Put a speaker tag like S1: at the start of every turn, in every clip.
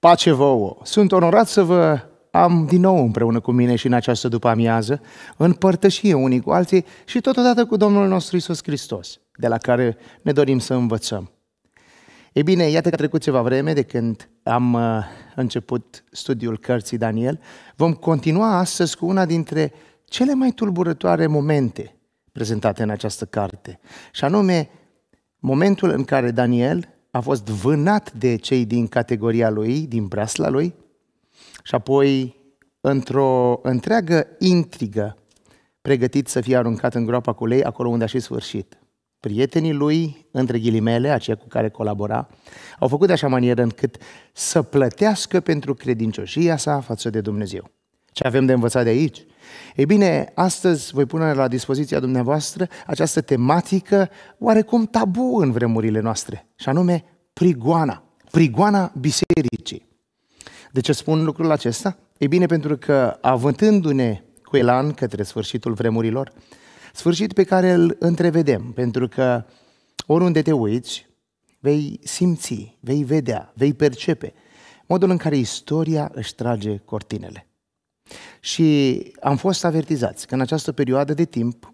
S1: Pace vouă! Sunt onorat să vă am din nou împreună cu mine și în această după-amiază, în părtășie unii cu alții și totodată cu Domnul nostru Isus Hristos, de la care ne dorim să învățăm. Ei bine, iată că a trecut ceva vreme de când am uh, început studiul cărții Daniel. Vom continua astăzi cu una dintre cele mai tulburătoare momente prezentate în această carte, și anume momentul în care Daniel a fost vânat de cei din categoria lui, din brasla lui, și apoi, într-o întreagă intrigă, pregătit să fie aruncat în groapa cu lei, acolo unde a și sfârșit. Prietenii lui, între ghilimele, aceia cu care colabora, au făcut de așa manieră încât să plătească pentru credincioșia sa față de Dumnezeu. Ce avem de învățat de aici? Ei bine, astăzi voi pune la dispoziția dumneavoastră această tematică oarecum tabu în vremurile noastre, și anume prigoana, prigoana bisericii. De ce spun lucrul acesta? Ei bine, pentru că avântându-ne cu elan către sfârșitul vremurilor, sfârșit pe care îl întrevedem, pentru că oriunde te uiți, vei simți, vei vedea, vei percepe modul în care istoria își trage cortinele. Și am fost avertizați că în această perioadă de timp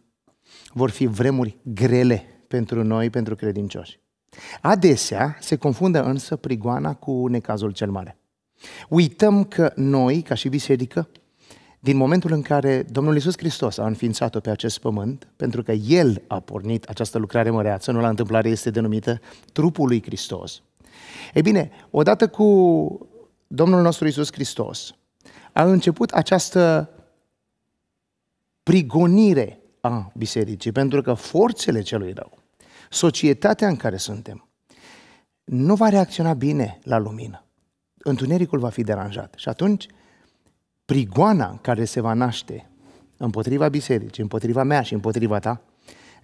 S1: vor fi vremuri grele pentru noi, pentru credincioși. Adesea se confundă însă prigoana cu necazul cel mare. Uităm că noi, ca și biserică, din momentul în care Domnul Iisus Hristos a înființat-o pe acest pământ, pentru că El a pornit această lucrare măreață, nu la întâmplare este denumită trupul lui Hristos. Ei bine, odată cu Domnul nostru Iisus Hristos, a început această prigonire a bisericii, pentru că forțele celui rău, societatea în care suntem, nu va reacționa bine la lumină. Întunericul va fi deranjat. Și atunci, prigoana care se va naște împotriva bisericii, împotriva mea și împotriva ta,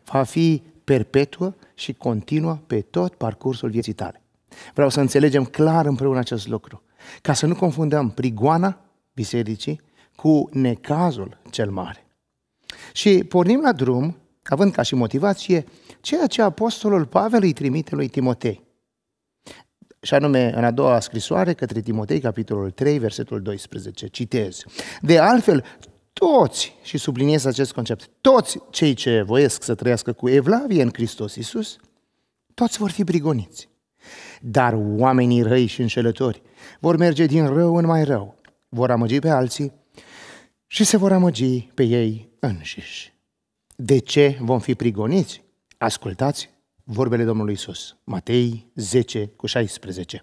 S1: va fi perpetuă și continuă pe tot parcursul vieții tale. Vreau să înțelegem clar împreună acest lucru, ca să nu confundăm prigoana bisericii cu necazul cel mare. Și pornim la drum, având ca și motivație ceea ce apostolul Pavel îi trimite lui Timotei. Și anume, în a doua scrisoare către Timotei, capitolul 3, versetul 12, citez. De altfel, toți, și subliniez acest concept, toți cei ce voiesc să trăiască cu evlavie în Hristos Iisus, toți vor fi prigoniți. Dar oamenii răi și înșelători vor merge din rău în mai rău, vor amăgi pe alții și se vor amăgi pe ei înșiși. De ce vom fi prigoniți? Ascultați vorbele Domnului Isus. Matei 10 cu 16.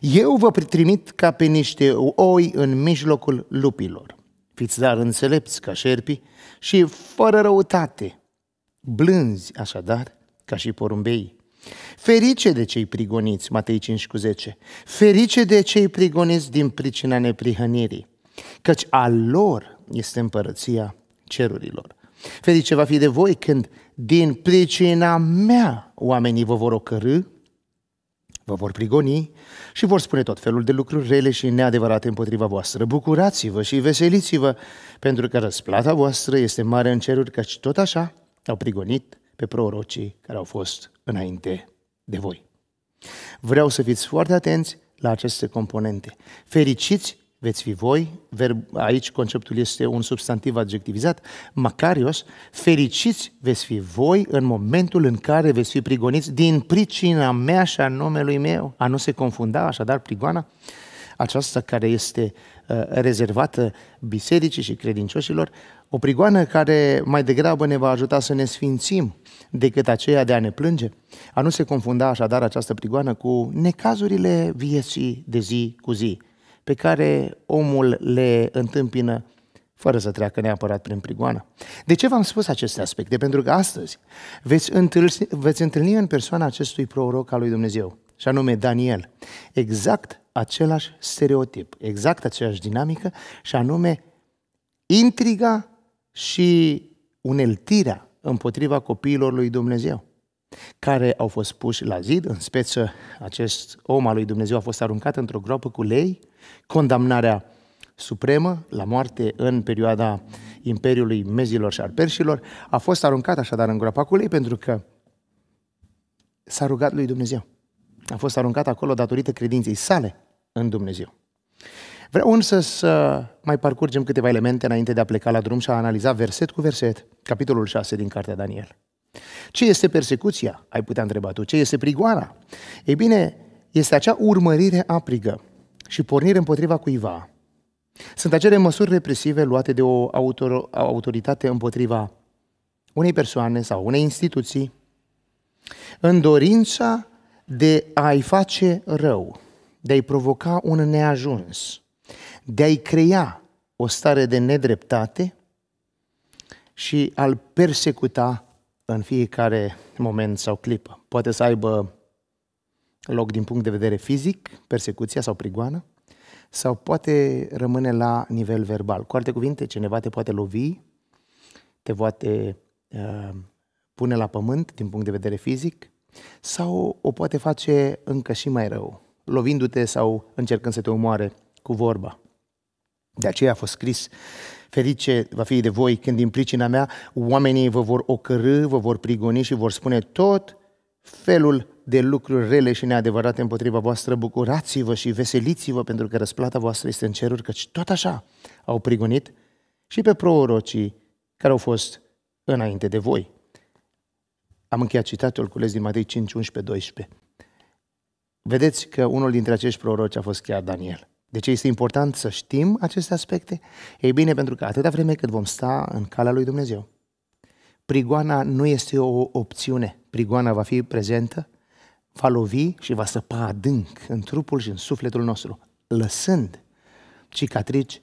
S1: Eu vă trimit ca pe niște oi în mijlocul lupilor. Fiți dar înțelepți ca șerpii și fără răutate, blânzi așadar ca și porumbei. Ferice de cei prigoniți, Matei 5 cu 10. Ferice de cei prigoniți din pricina neprihănirii, căci a lor este împărăția cerurilor. Ferice va fi de voi când din pricina mea oamenii vă vor ocărâ, vă vor prigoni și vor spune tot felul de lucruri rele și neadevărate împotriva voastră. Bucurați-vă și veseliți-vă, pentru că răsplata voastră este mare în ceruri, căci tot așa au prigonit pe prorocii care au fost înainte de voi. Vreau să fiți foarte atenți la aceste componente. Fericiți veți fi voi, verb, aici conceptul este un substantiv adjectivizat, Macarios, fericiți veți fi voi în momentul în care veți fi prigoniți din pricina mea și a numelui meu. A nu se confunda așadar prigoana aceasta care este uh, rezervată bisericii și credincioșilor, o prigoană care mai degrabă ne va ajuta să ne sfințim, decât aceea de a ne plânge? A nu se confunda așadar această prigoană cu necazurile vieții de zi cu zi, pe care omul le întâmpină fără să treacă neapărat prin prigoană. De ce v-am spus aceste aspecte? Pentru că astăzi veți întâlni, veți întâlni în persoana acestui proroc al lui Dumnezeu, și anume Daniel, exact același stereotip, exact aceeași dinamică, și anume intriga și uneltirea împotriva copiilor lui Dumnezeu, care au fost puși la zid, în speță acest om al lui Dumnezeu a fost aruncat într-o groapă cu lei, condamnarea supremă la moarte în perioada Imperiului Mezilor și Arperșilor, a fost aruncat așadar în groapa cu lei pentru că s-a rugat lui Dumnezeu. A fost aruncat acolo datorită credinței sale în Dumnezeu. Vreau însă să mai parcurgem câteva elemente înainte de a pleca la drum și a analiza verset cu verset capitolul 6 din Cartea Daniel. Ce este persecuția? Ai putea întreba tu. Ce este prigoana? Ei bine, este acea urmărire aprigă și pornire împotriva cuiva. Sunt acele măsuri represive luate de o autoritate împotriva unei persoane sau unei instituții în dorința de a-i face rău, de a-i provoca un neajuns de a-i crea o stare de nedreptate și a-l persecuta în fiecare moment sau clipă. Poate să aibă loc din punct de vedere fizic, persecuția sau prigoană, sau poate rămâne la nivel verbal. Cu alte cuvinte, cineva te poate lovi, te poate uh, pune la pământ din punct de vedere fizic, sau o poate face încă și mai rău, lovindu-te sau încercând să te omoare cu vorba. De aceea a fost scris, ferice va fi de voi când din pricina mea oamenii vă vor ocărâ, vă vor prigoni și vor spune tot felul de lucruri rele și neadevărate împotriva voastră, bucurați-vă și veseliți-vă pentru că răsplata voastră este în ceruri, căci tot așa au prigonit și pe prorocii care au fost înainte de voi. Am încheiat citatul cules din Matei 5, 11, 12. Vedeți că unul dintre acești proroci a fost chiar Daniel. De deci ce este important să știm aceste aspecte? Ei bine, pentru că atâta vreme cât vom sta în calea lui Dumnezeu, prigoana nu este o opțiune. Prigoana va fi prezentă, va lovi și va săpa adânc în trupul și în sufletul nostru, lăsând cicatrici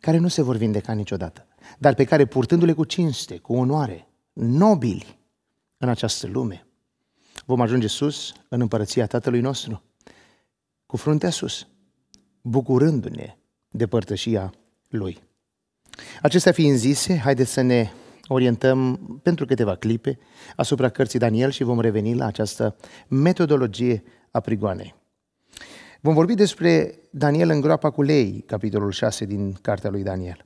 S1: care nu se vor vindeca niciodată, dar pe care, purtându-le cu cinste, cu onoare, nobili în această lume, vom ajunge sus în împărăția Tatălui nostru, cu fruntea sus, bucurându-ne de părtășia Lui. Acestea fiind zise, haideți să ne orientăm pentru câteva clipe asupra cărții Daniel și vom reveni la această metodologie a prigoanei. Vom vorbi despre Daniel în groapa cu lei, capitolul 6 din cartea lui Daniel.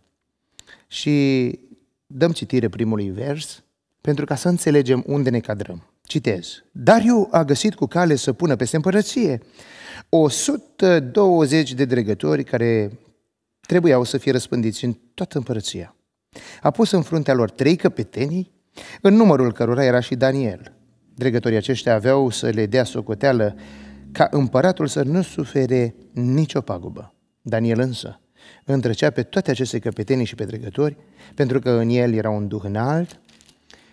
S1: Și dăm citire primului vers pentru ca să înțelegem unde ne cadrăm. Citez. Dariu a găsit cu cale să pună peste împărăție 120 de dregători care trebuiau să fie răspândiți în toată împărăția. A pus în fruntea lor trei căpetenii, în numărul cărora era și Daniel. Dregătorii aceștia aveau să le dea socoteală ca împăratul să nu sufere nicio pagubă. Daniel însă întrecea pe toate aceste căpetenii și dregători, pentru că în el era un duh înalt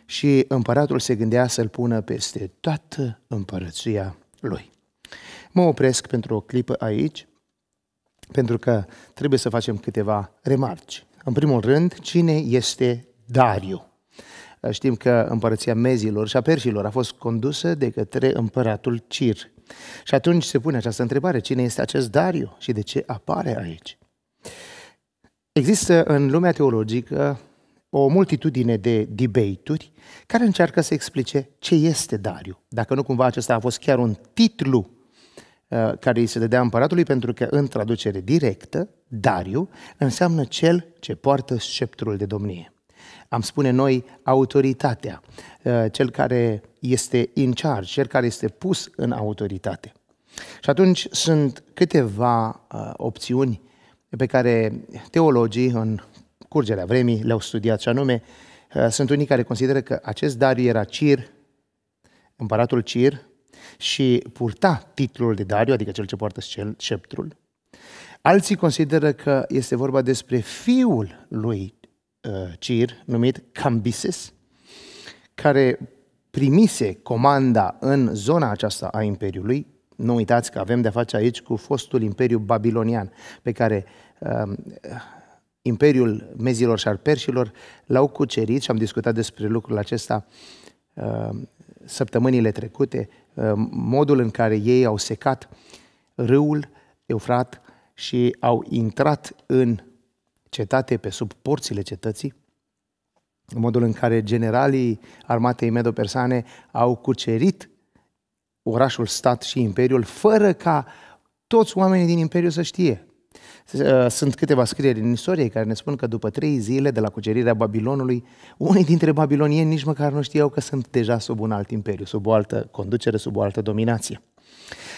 S1: și împăratul se gândea să-l pună peste toată împărăția lui. Mă opresc pentru o clipă aici, pentru că trebuie să facem câteva remarci. În primul rând, cine este Dariu? Știm că împărăția mezilor și a perșilor a fost condusă de către împăratul Cir. Și atunci se pune această întrebare, cine este acest Dariu și de ce apare aici? Există în lumea teologică o multitudine de debate-uri care încearcă să explice ce este Dariu. Dacă nu cumva acesta a fost chiar un titlu Uh, care îi se dădea împăratului, pentru că în traducere directă, Dariu înseamnă cel ce poartă sceptrul de domnie. Am spune noi autoritatea, uh, cel care este in charge, cel care este pus în autoritate. Și atunci sunt câteva uh, opțiuni pe care teologii în curgerea vremii le-au studiat, și anume sunt unii care consideră că acest Dariu era Cir, împăratul Cir, și purta titlul de Dario, adică cel ce poartă sceptrul. Alții consideră că este vorba despre fiul lui uh, Cir, numit Cambises, care primise comanda în zona aceasta a Imperiului. Nu uitați că avem de-a face aici cu fostul Imperiu Babilonian, pe care uh, Imperiul Mezilor și al l-au cucerit și am discutat despre lucrul acesta uh, săptămânile trecute Ehm, modul în care ei au secat râul Eufrat și au intrat în cetate pe sub porțile cetății, în modul în care generalii armatei medo-persane au cucerit orașul, stat și imperiul, fără ca toți oamenii din imperiu să știe. Ă, sunt câteva scrieri în istorie care ne spun că după trei zile de la cucerirea Babilonului, unii dintre babilonieni nici măcar nu știau că sunt deja sub un alt imperiu, sub o altă conducere, sub o altă dominație.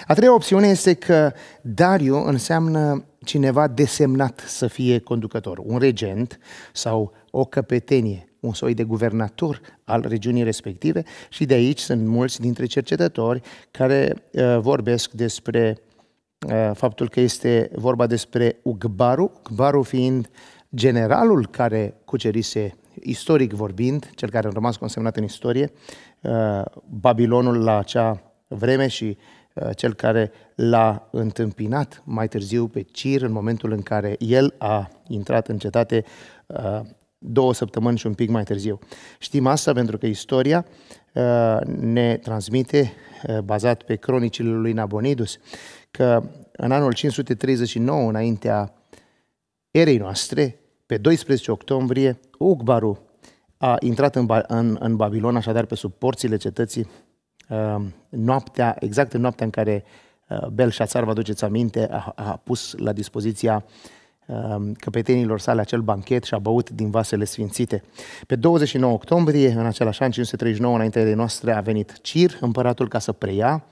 S1: A treia opțiune este că Dariu înseamnă cineva desemnat să fie conducător, un regent sau o căpetenie, un soi de guvernator al regiunii respective și de aici sunt mulți dintre cercetători care uh, vorbesc despre Eh, faptul că este vorba despre Ugbaru, Ugbaru fiind generalul care cucerise, istoric vorbind, cel care a rămas consemnat în istorie, eh, Babilonul la acea vreme și eh, cel care l-a întâmpinat mai târziu pe Cir în momentul în care el a intrat în cetate două săptămâni și un pic mai târziu. Știm asta pentru că istoria ne transmite, bazat pe cronicile lui Nabonidus, că în anul 539, înaintea erei noastre, pe 12 octombrie, Ugbaru a intrat în, ba- în, în Babilon, așadar pe sub porțile cetății, uh, noaptea, exact în noaptea în care uh, Belșațar, vă aduceți aminte, a, a pus la dispoziția uh, căpetenilor sale acel banchet și a băut din vasele sfințite. Pe 29 octombrie, în același an, 539, înainte de noastră, a venit Cir, împăratul, ca să preia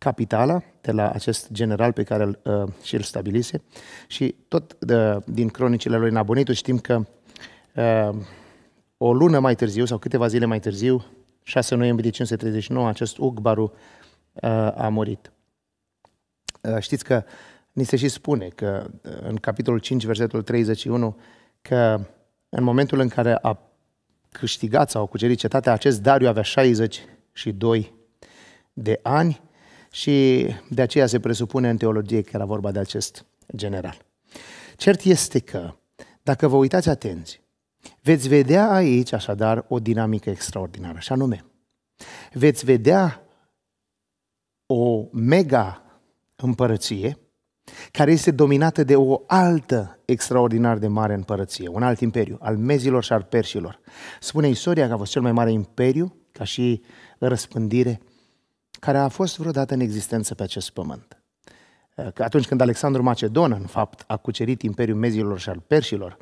S1: capitala de la acest general pe care uh, și îl stabilise. Și tot uh, din cronicile lui Nabonitu știm că uh, o lună mai târziu sau câteva zile mai târziu, 6 noiembrie 539, acest Ugbaru uh, a murit. Uh, știți că ni se și spune că uh, în capitolul 5, versetul 31, că în momentul în care a câștigat sau a cucerit cetatea, acest Dariu avea 62 de ani și de aceea se presupune în teologie că era vorba de acest general. Cert este că, dacă vă uitați atenți, veți vedea aici, așadar, o dinamică extraordinară, și anume, veți vedea o mega împărăție care este dominată de o altă extraordinar de mare împărăție, un alt imperiu, al mezilor și al persilor. Spune istoria că a fost cel mai mare imperiu, ca și răspândire care a fost vreodată în existență pe acest pământ. Că atunci când Alexandru Macedon, în fapt, a cucerit Imperiul Mezilor și al Persilor,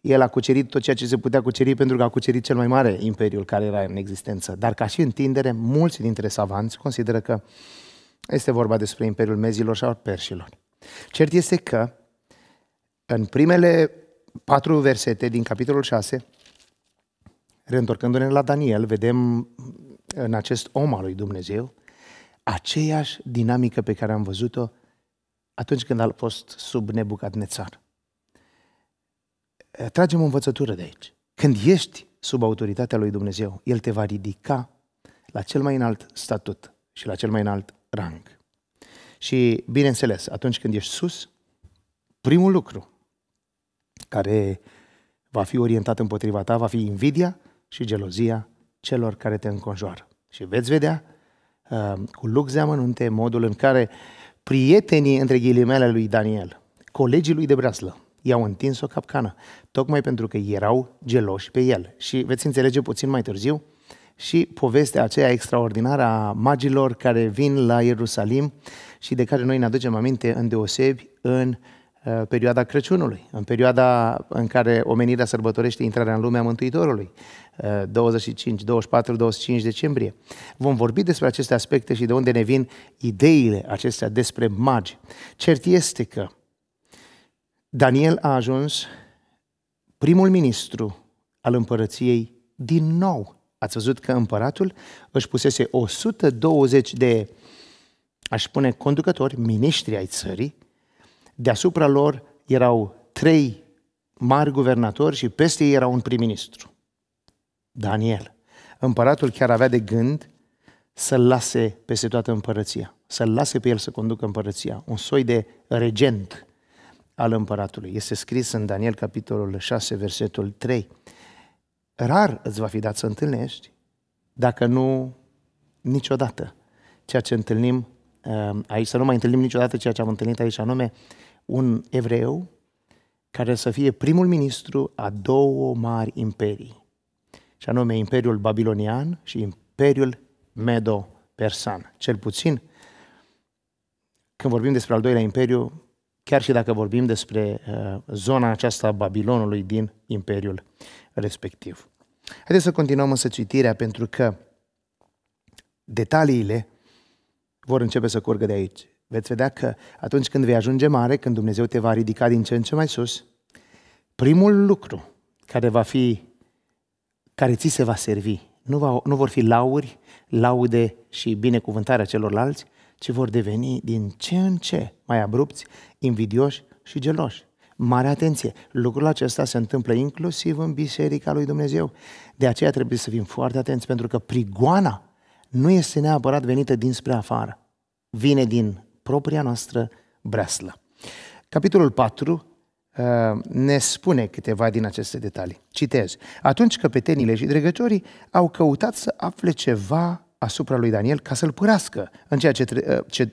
S1: el a cucerit tot ceea ce se putea cuceri pentru că a cucerit cel mai mare imperiul care era în existență. Dar ca și întindere, mulți dintre savanți consideră că este vorba despre Imperiul Mezilor și al Persilor. Cert este că în primele patru versete din capitolul 6, reîntorcându-ne la Daniel, vedem în acest om al lui Dumnezeu aceeași dinamică pe care am văzut-o atunci când a fost sub Nebucadnețar. Tragem o învățătură de aici. Când ești sub autoritatea lui Dumnezeu, El te va ridica la cel mai înalt statut și la cel mai înalt rang. Și, bineînțeles, atunci când ești sus, primul lucru care va fi orientat împotriva ta va fi invidia și gelozia celor care te înconjoară. Și veți vedea Ehm, cu lux de în modul în care prietenii, între ghilimele, lui Daniel, colegii lui de Braslă i-au întins o capcană, tocmai pentru că erau geloși pe el. Și veți înțelege puțin mai târziu și povestea aceea extraordinară a magilor care vin la Ierusalim și de care noi ne aducem aminte îndeosebi în Uh, perioada Crăciunului, în perioada în care omenirea sărbătorește intrarea în lumea Mântuitorului, 25, 24, 25 decembrie. Vom vorbi despre aceste aspecte și de unde ne vin ideile acestea despre magi. Cert este că Daniel a ajuns primul ministru al împărăției din nou. Ați văzut că împăratul își pusese 120 de, aș spune, conducători, miniștri ai țării, Deasupra lor erau trei mari guvernatori și peste ei era un prim-ministru. Daniel. Împăratul chiar avea de gând să-l lase peste toată împărăția, să-l lase pe el să conducă împărăția, un soi de regent al împăratului. Este scris în Daniel, capitolul 6, versetul 3. Rar îți va fi dat să întâlnești, dacă nu niciodată, ceea ce întâlnim uh, aici, să nu mai întâlnim niciodată ceea ce am întâlnit aici, anume un evreu care să fie primul ministru a două mari imperii, și anume Imperiul Babilonian și Imperiul Medo-Persan. Cel puțin, când vorbim despre al doilea imperiu, chiar și dacă vorbim despre uh, zona aceasta a Babilonului din imperiul respectiv. Haideți să continuăm însă citirea, pentru că detaliile vor începe să curgă de aici veți vedea că atunci când vei ajunge mare, când Dumnezeu te va ridica din ce în ce mai sus, primul lucru care va fi, care ți se va servi, nu, va, nu vor fi lauri, laude și binecuvântarea celorlalți, ci vor deveni din ce în ce mai abrupți, invidioși și geloși. Mare atenție! Lucrul acesta se întâmplă inclusiv în Biserica lui Dumnezeu. De aceea trebuie să fim foarte atenți, pentru că prigoana nu este neapărat venită dinspre afară. Vine din propria noastră breaslă. Capitolul 4 uh, ne spune câteva din aceste detalii. Citez. Atunci căpetenile și dregătorii au căutat să afle ceva asupra lui Daniel ca să-l părască în ceea ce, tre- uh, ce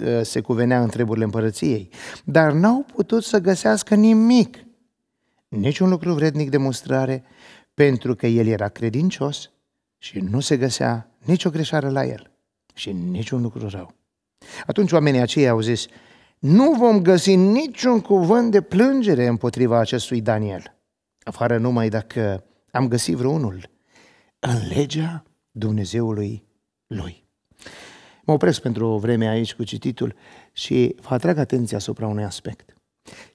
S1: uh, se cuvenea în treburile împărăției, dar n-au putut să găsească nimic, niciun lucru vrednic de mustrare, pentru că el era credincios și nu se găsea nicio greșeală la el și niciun lucru rău. Atunci oamenii aceia au zis, nu vom găsi niciun cuvânt de plângere împotriva acestui Daniel, afară numai dacă am găsit vreunul în legea Dumnezeului lui. Mă opresc pentru o vreme aici cu cititul și vă atrag atenția asupra unui aspect.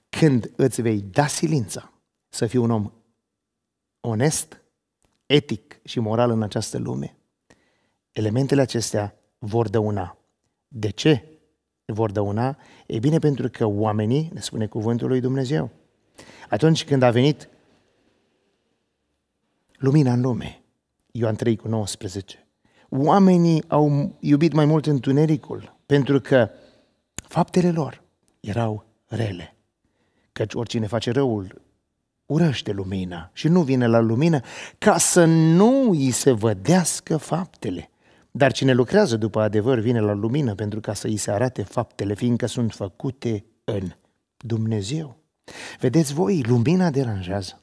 S1: Când îți vei da silința să fii un om onest, etic și moral în această lume, elementele acestea vor dăuna de ce vor dăuna? E bine pentru că oamenii, ne spune cuvântul lui Dumnezeu, atunci când a venit lumina în lume, Ioan 3 cu 19, oamenii au iubit mai mult întunericul pentru că faptele lor erau rele. Căci oricine face răul urăște lumina și nu vine la lumină ca să nu îi se vădească faptele dar cine lucrează după adevăr vine la lumină pentru ca să îi se arate faptele, fiindcă sunt făcute în Dumnezeu. Vedeți voi, lumina deranjează.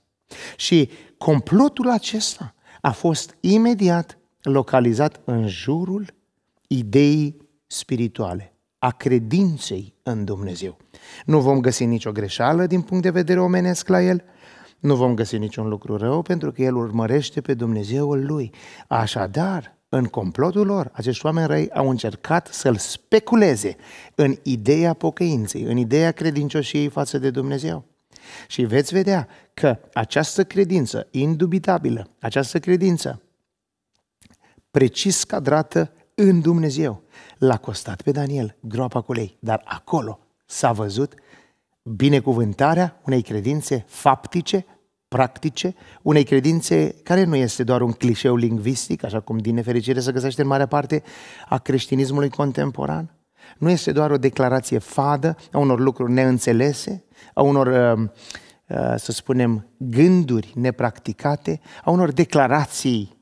S1: Și complotul acesta a fost imediat localizat în jurul ideii spirituale, a credinței în Dumnezeu. Nu vom găsi nicio greșeală din punct de vedere omenesc la el, nu vom găsi niciun lucru rău pentru că el urmărește pe Dumnezeul lui. Așadar, în complotul lor, acești oameni răi au încercat să-l speculeze în ideea pocăinței, în ideea credincioșiei față de Dumnezeu. Și veți vedea că această credință indubitabilă, această credință precis cadrată în Dumnezeu, l-a costat pe Daniel groapa cu lei, dar acolo s-a văzut binecuvântarea unei credințe faptice practice unei credințe care nu este doar un clișeu lingvistic, așa cum din nefericire se găsește în mare parte a creștinismului contemporan, nu este doar o declarație fadă a unor lucruri neînțelese, a unor, uh, uh, să spunem, gânduri nepracticate, a unor declarații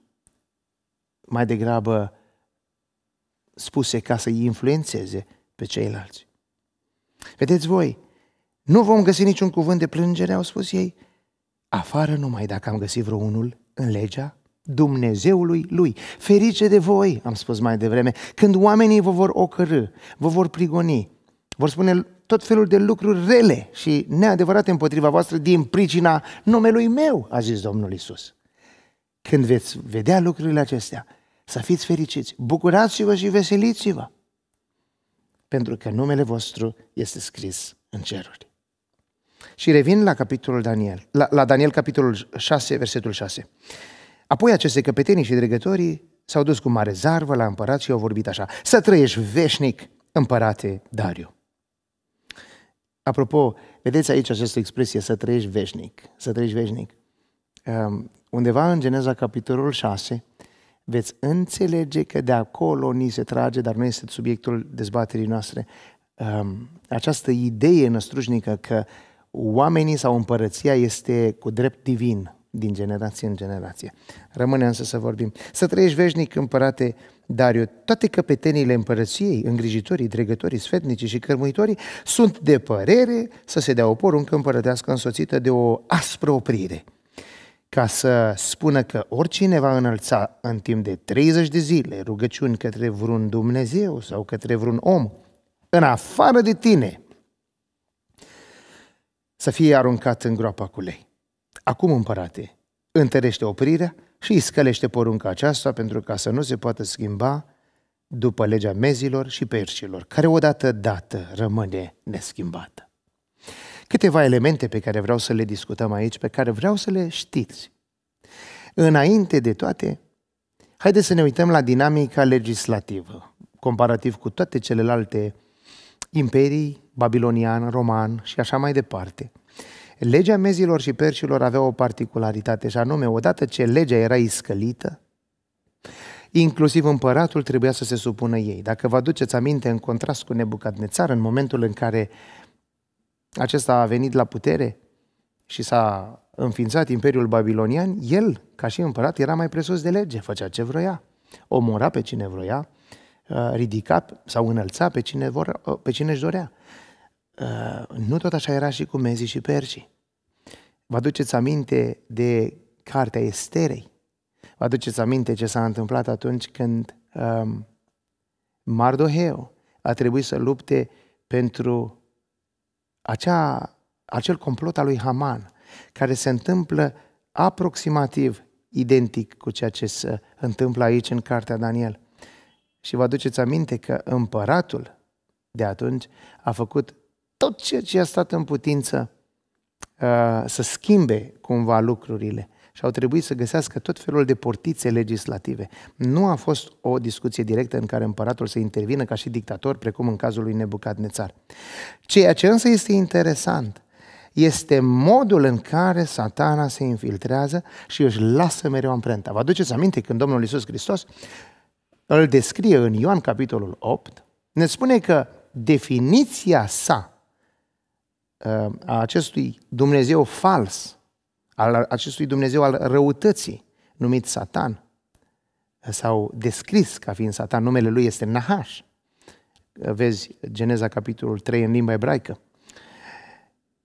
S1: mai degrabă spuse ca să-i influențeze pe ceilalți. Vedeți voi, nu vom găsi niciun cuvânt de plângere, au spus ei, afară numai dacă am găsit vreunul în legea Dumnezeului lui. Ferice de voi, am spus mai devreme, când oamenii vă vor ocărâ, vă vor prigoni, vor spune tot felul de lucruri rele și neadevărate împotriva voastră din pricina numelui meu, a zis Domnul Isus. Când veți vedea lucrurile acestea, să fiți fericiți, bucurați-vă și veseliți-vă, pentru că numele vostru este scris în ceruri. Și revin la capitolul Daniel, la, la Daniel capitolul 6, versetul 6. Apoi aceste căpetenii și dregătorii s-au dus cu mare zarvă la împărat și au vorbit așa. Să trăiești veșnic, împărate Dariu. Apropo, vedeți aici această expresie, să trăiești veșnic, să trăiești veșnic. Um, undeva în Geneza capitolul 6 veți înțelege că de acolo ni se trage, dar nu este subiectul dezbaterii noastre, um, această idee năstrușnică că uh, oamenii sau împărăția este cu drept divin din generație în generație. Rămâne însă să vorbim. Să trăiești veșnic, împărate Dariu. Toate căpetenile împărăției, îngrijitorii, dregătorii, sfetnicii și cărmuitorii sunt de părere să se dea o poruncă împărătească însoțită de o aspră oprire ca să spună că oricine va înălța în timp de 30 de zile rugăciuni către vreun Dumnezeu sau către vreun om, în afară de tine, să fie aruncat în groapa cu lei. Acum, împărate, întărește oprirea și îi scălește porunca aceasta pentru ca să nu se poată schimba după legea mezilor și percilor, care odată dată rămâne neschimbată. Câteva elemente pe care vreau să le discutăm aici, pe care vreau să le știți. Înainte de toate, haideți să ne uităm la dinamica legislativă, comparativ cu toate celelalte imperii babilonian, roman și așa mai departe. Legea mezilor și perșilor avea o particularitate și anume, odată ce legea era iscălită, inclusiv împăratul trebuia să se supună ei. Dacă vă aduceți aminte în contrast cu Nebucadnețar, în momentul în care acesta a venit la putere și s-a înființat Imperiul Babilonian, el, ca și împărat, era mai presus de lege, făcea ce vroia, omora pe cine vroia, uh, ridica sau înălța pe cine, uh, pe cine își dorea. Uh, nu tot așa era și cu mezii și perșii. Vă aduceți aminte de cartea Esterei? Vă aduceți aminte ce s-a întâmplat atunci când um, Mardoheu a trebuit să lupte pentru acea, acel complot al lui Haman, care se întâmplă aproximativ identic cu ceea ce se întâmplă aici în cartea Daniel. Și vă aduceți aminte că împăratul de atunci a făcut tot ceea ce a stat în putință uh, să schimbe cumva lucrurile și au trebuit să găsească tot felul de portițe legislative. Nu a fost o discuție directă în care împăratul să intervină ca și dictator, precum în cazul lui Nebucadnețar. Ceea ce însă este interesant este modul în care satana se infiltrează și își lasă mereu amprenta. Vă aduceți aminte când Domnul Iisus Hristos îl descrie în Ioan capitolul 8, ne spune că definiția sa Uh, a acestui Dumnezeu fals, al acestui Dumnezeu al răutății, numit Satan, uh, sau descris ca fiind Satan, numele lui este Nahash. Uh, vezi Geneza capitolul 3 în limba ebraică.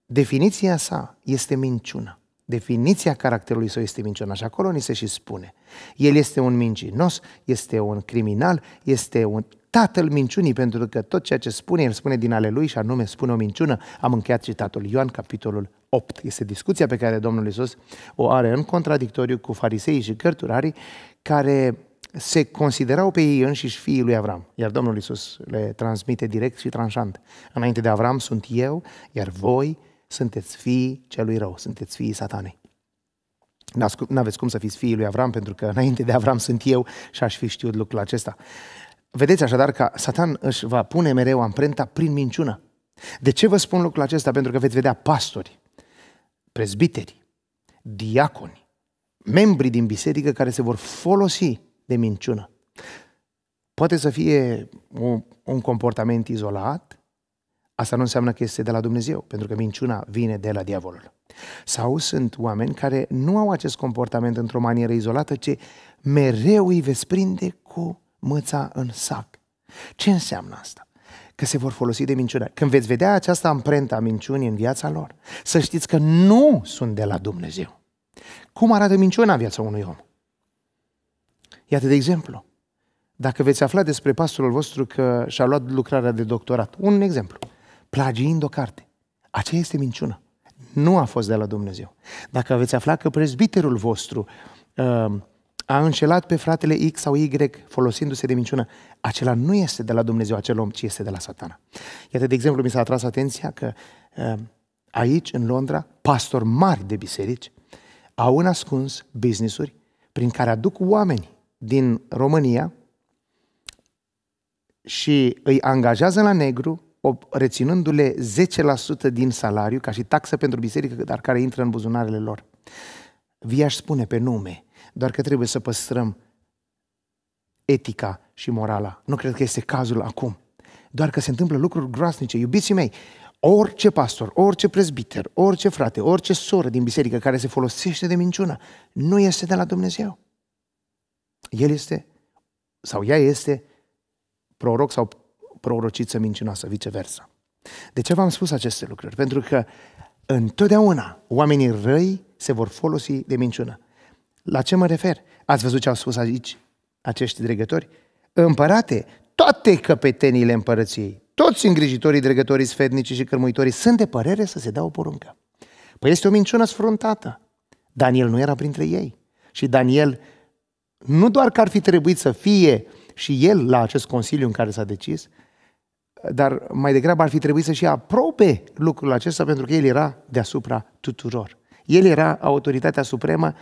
S1: Definiția sa este minciună. Definiția caracterului său este minciună și acolo ni se și spune. El este un mincinos, este un criminal, este un tatăl minciunii, pentru că tot ceea ce spune, el spune din ale lui și anume spune o minciună. Am încheiat citatul Ioan, capitolul 8. Este discuția pe care Domnul Isus o are în contradictoriu cu fariseii și cărturarii care se considerau pe ei înșiși fiii lui Avram. Iar Domnul Isus le transmite direct și tranșant. Înainte de Avram sunt eu, iar voi sunteți fiii celui rău, sunteți fiii satanei. Nu aveți cum să fiți fiii lui Avram, pentru că înainte de Avram sunt eu și aș fi știut lucrul acesta. Vedeți așadar că Satan își va pune mereu amprenta prin minciună. De ce vă spun lucrul acesta? Pentru că veți vedea pastori, prezbiteri, diaconi, membri din biserică care se vor folosi de minciună. Poate să fie un, un comportament izolat, asta nu înseamnă că este de la Dumnezeu, pentru că minciuna vine de la diavolul. Sau sunt oameni care nu au acest comportament într-o manieră izolată, ci mereu îi veți prinde cu mâța în sac. Ce înseamnă asta? Că se vor folosi de minciună. Când veți vedea această amprentă a minciunii în viața lor, să știți că nu sunt de la Dumnezeu. Cum arată minciuna în viața unui om? Iată de exemplu. Dacă veți afla despre pastorul vostru că și-a luat lucrarea de doctorat, un exemplu, plagiind o carte, aceea este minciună. Nu a fost de la Dumnezeu. Dacă veți afla că prezbiterul vostru uh, a înșelat pe fratele X sau Y folosindu-se de minciună, acela nu este de la Dumnezeu acel om, ci este de la satana. Iată, de exemplu, mi s-a atras atenția că uh, aici, în Londra, pastori mari de biserici au înascuns ascuns businessuri prin care aduc oameni din România și îi angajează la negru, reținându-le 10% din salariu ca și taxă pentru biserică, dar care intră în buzunarele lor. Vi aș spune pe nume, doar că trebuie să păstrăm etica și morala. Nu cred că este cazul acum. Doar că se întâmplă lucruri groasnice. Iubiții mei, orice pastor, orice prezbiter, orice frate, orice soră din biserică care se folosește de minciună, nu este de la Dumnezeu. El este, sau ea este, proroc sau prorociță mincinoasă, viceversa. De ce v-am spus aceste lucruri? Pentru că întotdeauna oamenii răi se vor folosi de minciună. La ce mă refer? Ați văzut ce au spus aici acești dregători? Împărate, toate căpetenile împărăției, toți îngrijitorii, dregătorii, sfetnicii și cărmuitorii sunt de părere să se dea o poruncă. Păi este o minciună sfruntată. Daniel nu era printre ei. Și Daniel nu doar că ar fi trebuit să fie și el la acest consiliu în care s-a decis, dar mai degrabă ar fi trebuit să și aprobe lucrul acesta pentru că el era deasupra tuturor. El era autoritatea supremă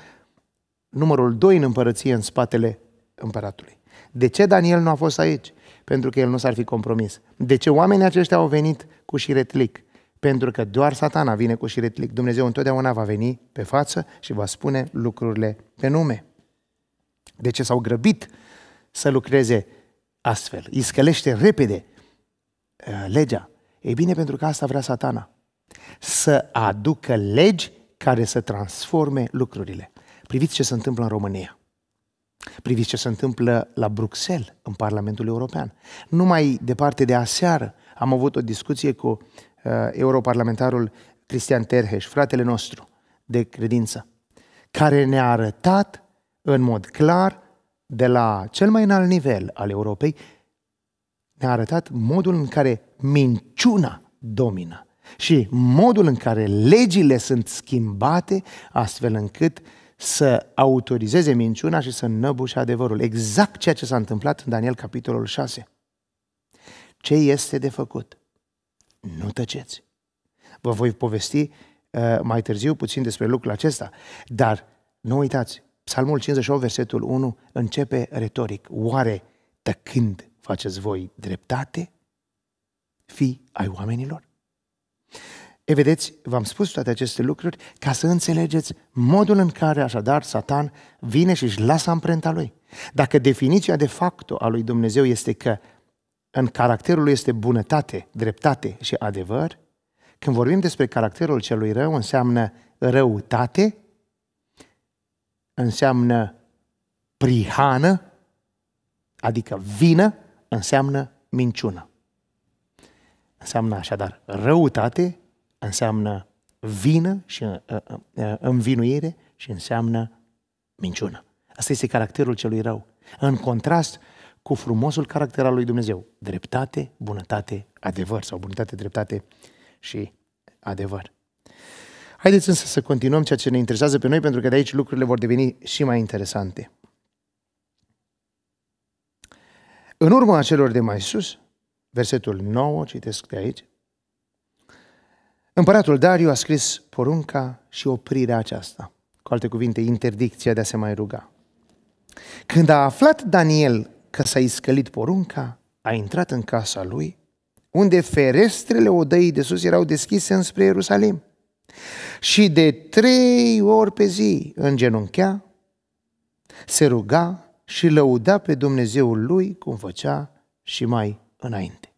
S1: numărul 2 în împărăție în spatele împăratului. De ce Daniel nu a fost aici? Pentru că el nu s-ar fi compromis. De ce oamenii aceștia au venit cu șiretlic? Pentru că doar satana vine cu șiretlic. Dumnezeu întotdeauna va veni pe față și va spune lucrurile pe nume. De ce s-au grăbit să lucreze astfel? Iscălește repede uh, legea. Ei bine, pentru că asta vrea satana. Să aducă legi care să transforme lucrurile. Priviți ce se întâmplă în România. Priviți ce se întâmplă la Bruxelles, în Parlamentul European. Numai departe de aseară am avut o discuție cu uh, europarlamentarul Cristian Terheș, fratele nostru de credință, care ne-a arătat în mod clar, de la cel mai înalt nivel al Europei, ne-a arătat modul în care minciuna domină și modul în care legile sunt schimbate astfel încât uh, să autorizeze minciuna și să înnăbușe adevărul. Exact ceea ce s-a întâmplat în Daniel capitolul 6. Ce este de făcut? Nu tăceți. Vă voi povesti uh, mai târziu puțin despre lucrul acesta, dar nu uitați, Psalmul 58, versetul 1 începe retoric. Oare tăcând faceți voi dreptate? Fii ai oamenilor? E vedeți, v-am spus toate aceste lucruri ca să înțelegeți modul în care așadar Satan vine și își lasă amprenta lui. Dacă definiția de facto a lui Dumnezeu este că în caracterul lui este bunătate, dreptate și adevăr, când vorbim despre caracterul celui rău, înseamnă răutate, înseamnă prihană, adică vină, înseamnă minciună. Înseamnă așadar răutate, înseamnă vină și uh, uh, uh, învinuire și înseamnă minciună. Asta este caracterul celui rău. În contrast cu frumosul caracter al lui Dumnezeu. Dreptate, bunătate, adevăr sau bunătate, dreptate și adevăr. Haideți însă să continuăm ceea ce ne interesează pe noi, pentru că de aici lucrurile vor deveni și mai interesante. În urma celor de mai sus, versetul 9, citesc de aici, Împăratul Dariu a scris porunca și oprirea aceasta. Cu alte cuvinte, interdicția de a se mai ruga. Când a aflat Daniel că s-a iscălit porunca, a intrat în casa lui, unde ferestrele odăii de sus erau deschise înspre Ierusalim. Și de trei ori pe zi genunchea, se ruga și lăuda pe Dumnezeul lui cum făcea și mai înainte.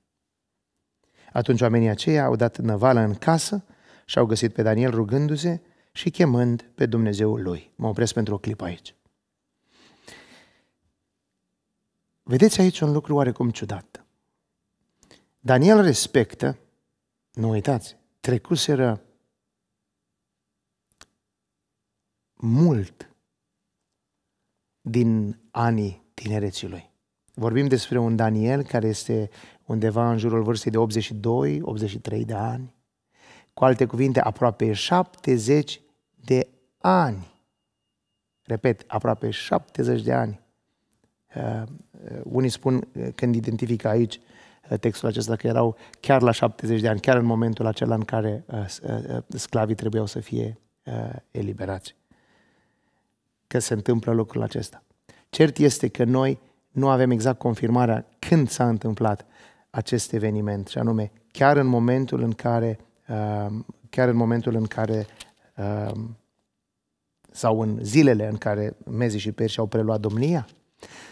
S1: Atunci oamenii aceia au dat năvală în casă și au găsit pe Daniel rugându-se și chemând pe Dumnezeul lui. Mă opresc pentru o clipă aici. Vedeți aici un lucru oarecum ciudat. Daniel respectă, nu uitați, trecuseră mult din anii tinereții lui. Vorbim despre un Daniel care este undeva în jurul vârstei de 82-83 de ani. Cu alte cuvinte, aproape 70 de ani. Repet, aproape 70 de ani. Uh, unii spun, uh, când identifică aici uh, textul acesta, că erau chiar la 70 de ani, chiar în momentul acela în care uh, uh, uh, sclavii trebuiau să fie uh, eliberați. Că se întâmplă lucrul acesta. Cert este că noi nu avem exact confirmarea când s-a întâmplat, acest eveniment, și anume chiar în momentul în care, uh, chiar în momentul în care uh, sau în zilele în care Mezi și Perși au preluat domnia,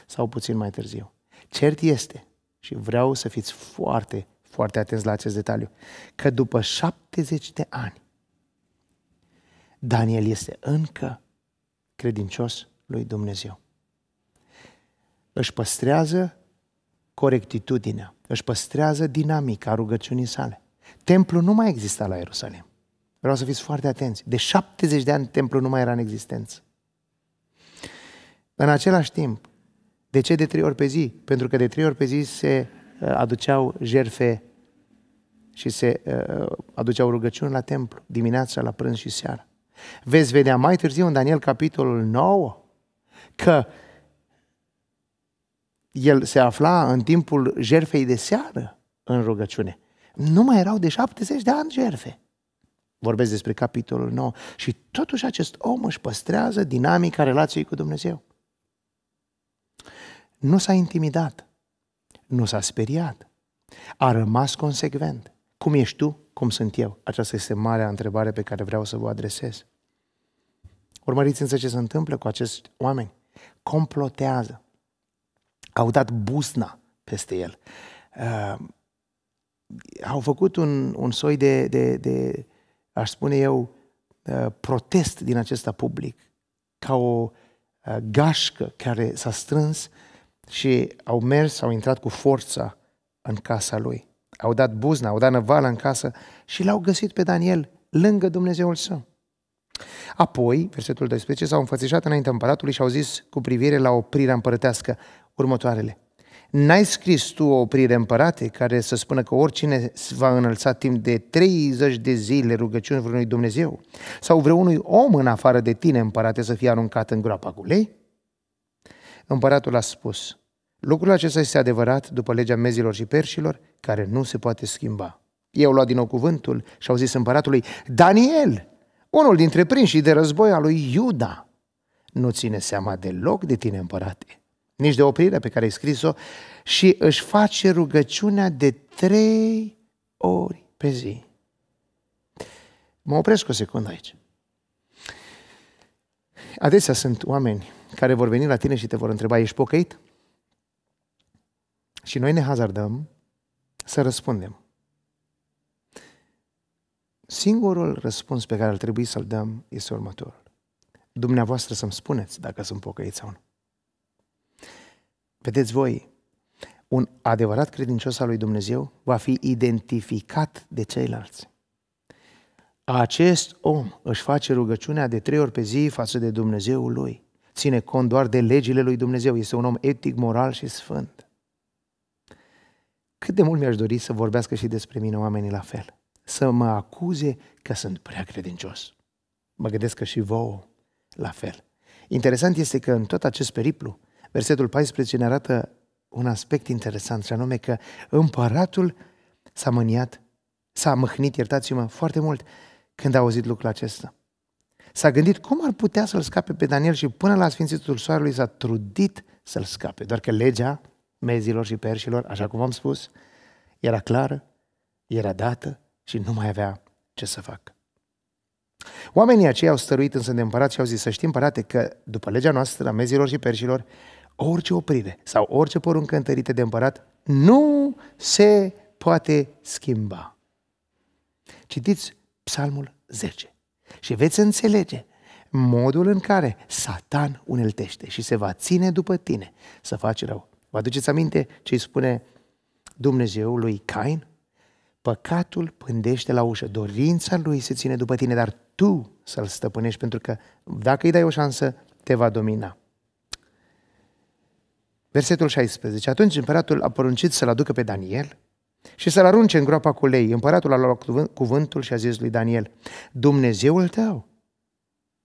S1: sau puțin mai târziu. Cert este, și vreau să fiți foarte, foarte atenți la acest detaliu, că după 70 de ani, Daniel este încă credincios lui Dumnezeu. Își păstrează corectitudinea, își păstrează dinamica rugăciunii sale. Templul nu mai exista la Ierusalim. Vreau să fiți foarte atenți. De 70 de ani templul nu mai era în existență. În același timp, de ce de trei ori pe zi? Pentru că de trei ori pe zi se uh, aduceau jerfe și se uh, aduceau rugăciuni la templu, dimineața, la prânz și seara. Veți vedea mai târziu în Daniel capitolul 9 că el se afla în timpul jerfei de seară în rugăciune. Nu mai erau de 70 de ani jerfe. Vorbesc despre capitolul 9. Și totuși acest om își păstrează dinamica relației cu Dumnezeu. Nu s-a intimidat. Nu s-a speriat. A rămas consecvent. Cum ești tu? Cum sunt eu? Aceasta este marea întrebare pe care vreau să vă adresez. Urmăriți însă ce se întâmplă cu acești oameni. Complotează au dat busna peste el. Uh, au făcut un, un soi de, de, de, aș spune eu, uh, protest din acesta public, ca o uh, gașcă care s-a strâns și au mers, au intrat cu forța în casa lui. Au dat buzna, au dat năvală în casă și l-au găsit pe Daniel lângă Dumnezeul său. Apoi, versetul 12, s-au înfățișat înaintea împăratului și au zis cu privire la oprirea împărătească următoarele. N-ai scris tu o oprire împărate care să spună că oricine va înălța timp de 30 de zile rugăciuni vreunui Dumnezeu sau vreunui om în afară de tine împărate să fie aruncat în groapa cu lei? Împăratul a spus, lucrul acesta este adevărat după legea mezilor și perșilor care nu se poate schimba. Eu luat din nou cuvântul și au zis împăratului, Daniel, unul dintre prinșii de război al lui Iuda. Nu ține seama deloc de tine, împărate, nici de oprirea pe care ai scris-o și își face rugăciunea de trei ori pe zi. Mă opresc o secundă aici. Adesea sunt oameni care vor veni la tine și te vor întreba, ești pocăit? Și noi ne hazardăm să răspundem. Singurul răspuns pe care ar trebui să-l dăm este următorul. Dumneavoastră să-mi spuneți dacă sunt pocăit sau nu. Vedeți voi, un adevărat credincios al lui Dumnezeu va fi identificat de ceilalți. Acest om își face rugăciunea de trei ori pe zi față de Dumnezeul lui. Ține cont doar de legile lui Dumnezeu. Este un om etic, moral și sfânt. Cât de mult mi-aș dori să vorbească și despre mine oamenii la fel să mă acuze că sunt prea credincios. Mă gândesc că și vouă la fel. Interesant este că în tot acest periplu, versetul 14 ne arată un aspect interesant, și anume că împăratul s-a mâniat, s-a mâhnit, iertați-mă, foarte mult când a auzit lucrul acesta. S-a gândit cum ar putea să-l scape pe Daniel și până la Sfințitul Soarelui s-a trudit să-l scape. Doar că legea mezilor și perșilor, așa cum am spus, era clară, era dată, și nu mai avea ce să facă. Oamenii aceia au stăruit însă de împărat și au zis să știm, împărate, că după legea noastră a mezilor și perșilor, orice oprire sau orice poruncă întărită de împărat nu se poate schimba. Citiți Psalmul 10 și veți înțelege modul în care Satan uneltește și se va ține după tine să faci rău. Vă aduceți aminte ce îi spune Dumnezeu lui Cain? Păcatul pândește la ușă, dorința lui se ține după tine, dar tu să-l stăpânești, pentru că dacă îi dai o șansă, te va domina. Versetul 16. Atunci împăratul a poruncit să-l aducă pe Daniel și să-l arunce în groapa cu lei. Împăratul a luat cuvântul și a zis lui Daniel, Dumnezeul tău,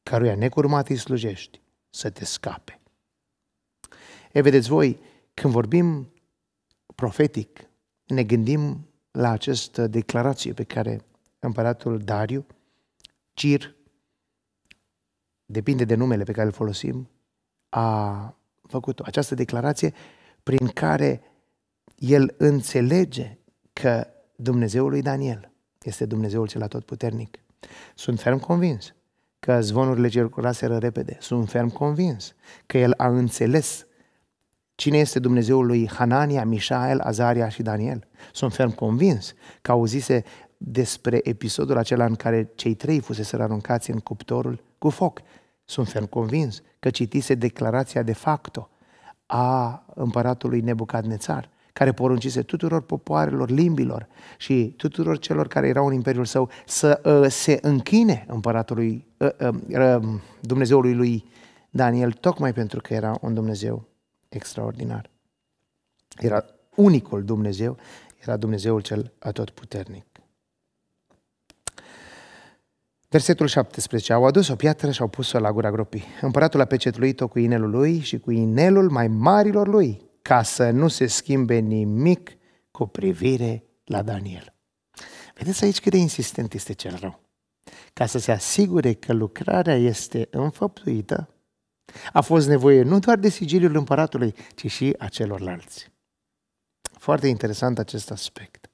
S1: căruia necurmat îi slujești, să te scape. E, vedeți voi, când vorbim profetic, ne gândim la această declarație pe care împăratul Dariu, Cir, depinde de numele pe care îl folosim, a făcut această declarație prin care el înțelege că Dumnezeul lui Daniel este Dumnezeul cel atotputernic. Sunt ferm convins că zvonurile circulaseră repede. Sunt ferm convins că el a înțeles Cine este Dumnezeul lui Hanania, Mișael, Azaria și Daniel? Sunt ferm convins că auzise despre episodul acela în care cei trei fuseseră aruncați în cuptorul cu foc. Sunt ferm convins că citise declarația de facto a împăratului Nebucadnețar, care poruncise tuturor popoarelor, limbilor și tuturor celor care erau în imperiul său să uh, se închine împăratului uh, uh, uh, Dumnezeului lui Daniel, tocmai pentru că era un Dumnezeu extraordinar. Era unicul Dumnezeu, era Dumnezeul cel atotputernic. Versetul 17. Au adus o piatră și au pus-o la gura gropii. Împăratul a pecetluit-o cu inelul lui și cu inelul mai marilor lui, ca să nu se schimbe nimic cu privire la Daniel. Vedeți aici cât de insistent este cel rău. Ca să se asigure că lucrarea este înfăptuită, a fost nevoie nu doar de sigiliul împăratului, ci și a celorlalți. Foarte interesant acest aspect.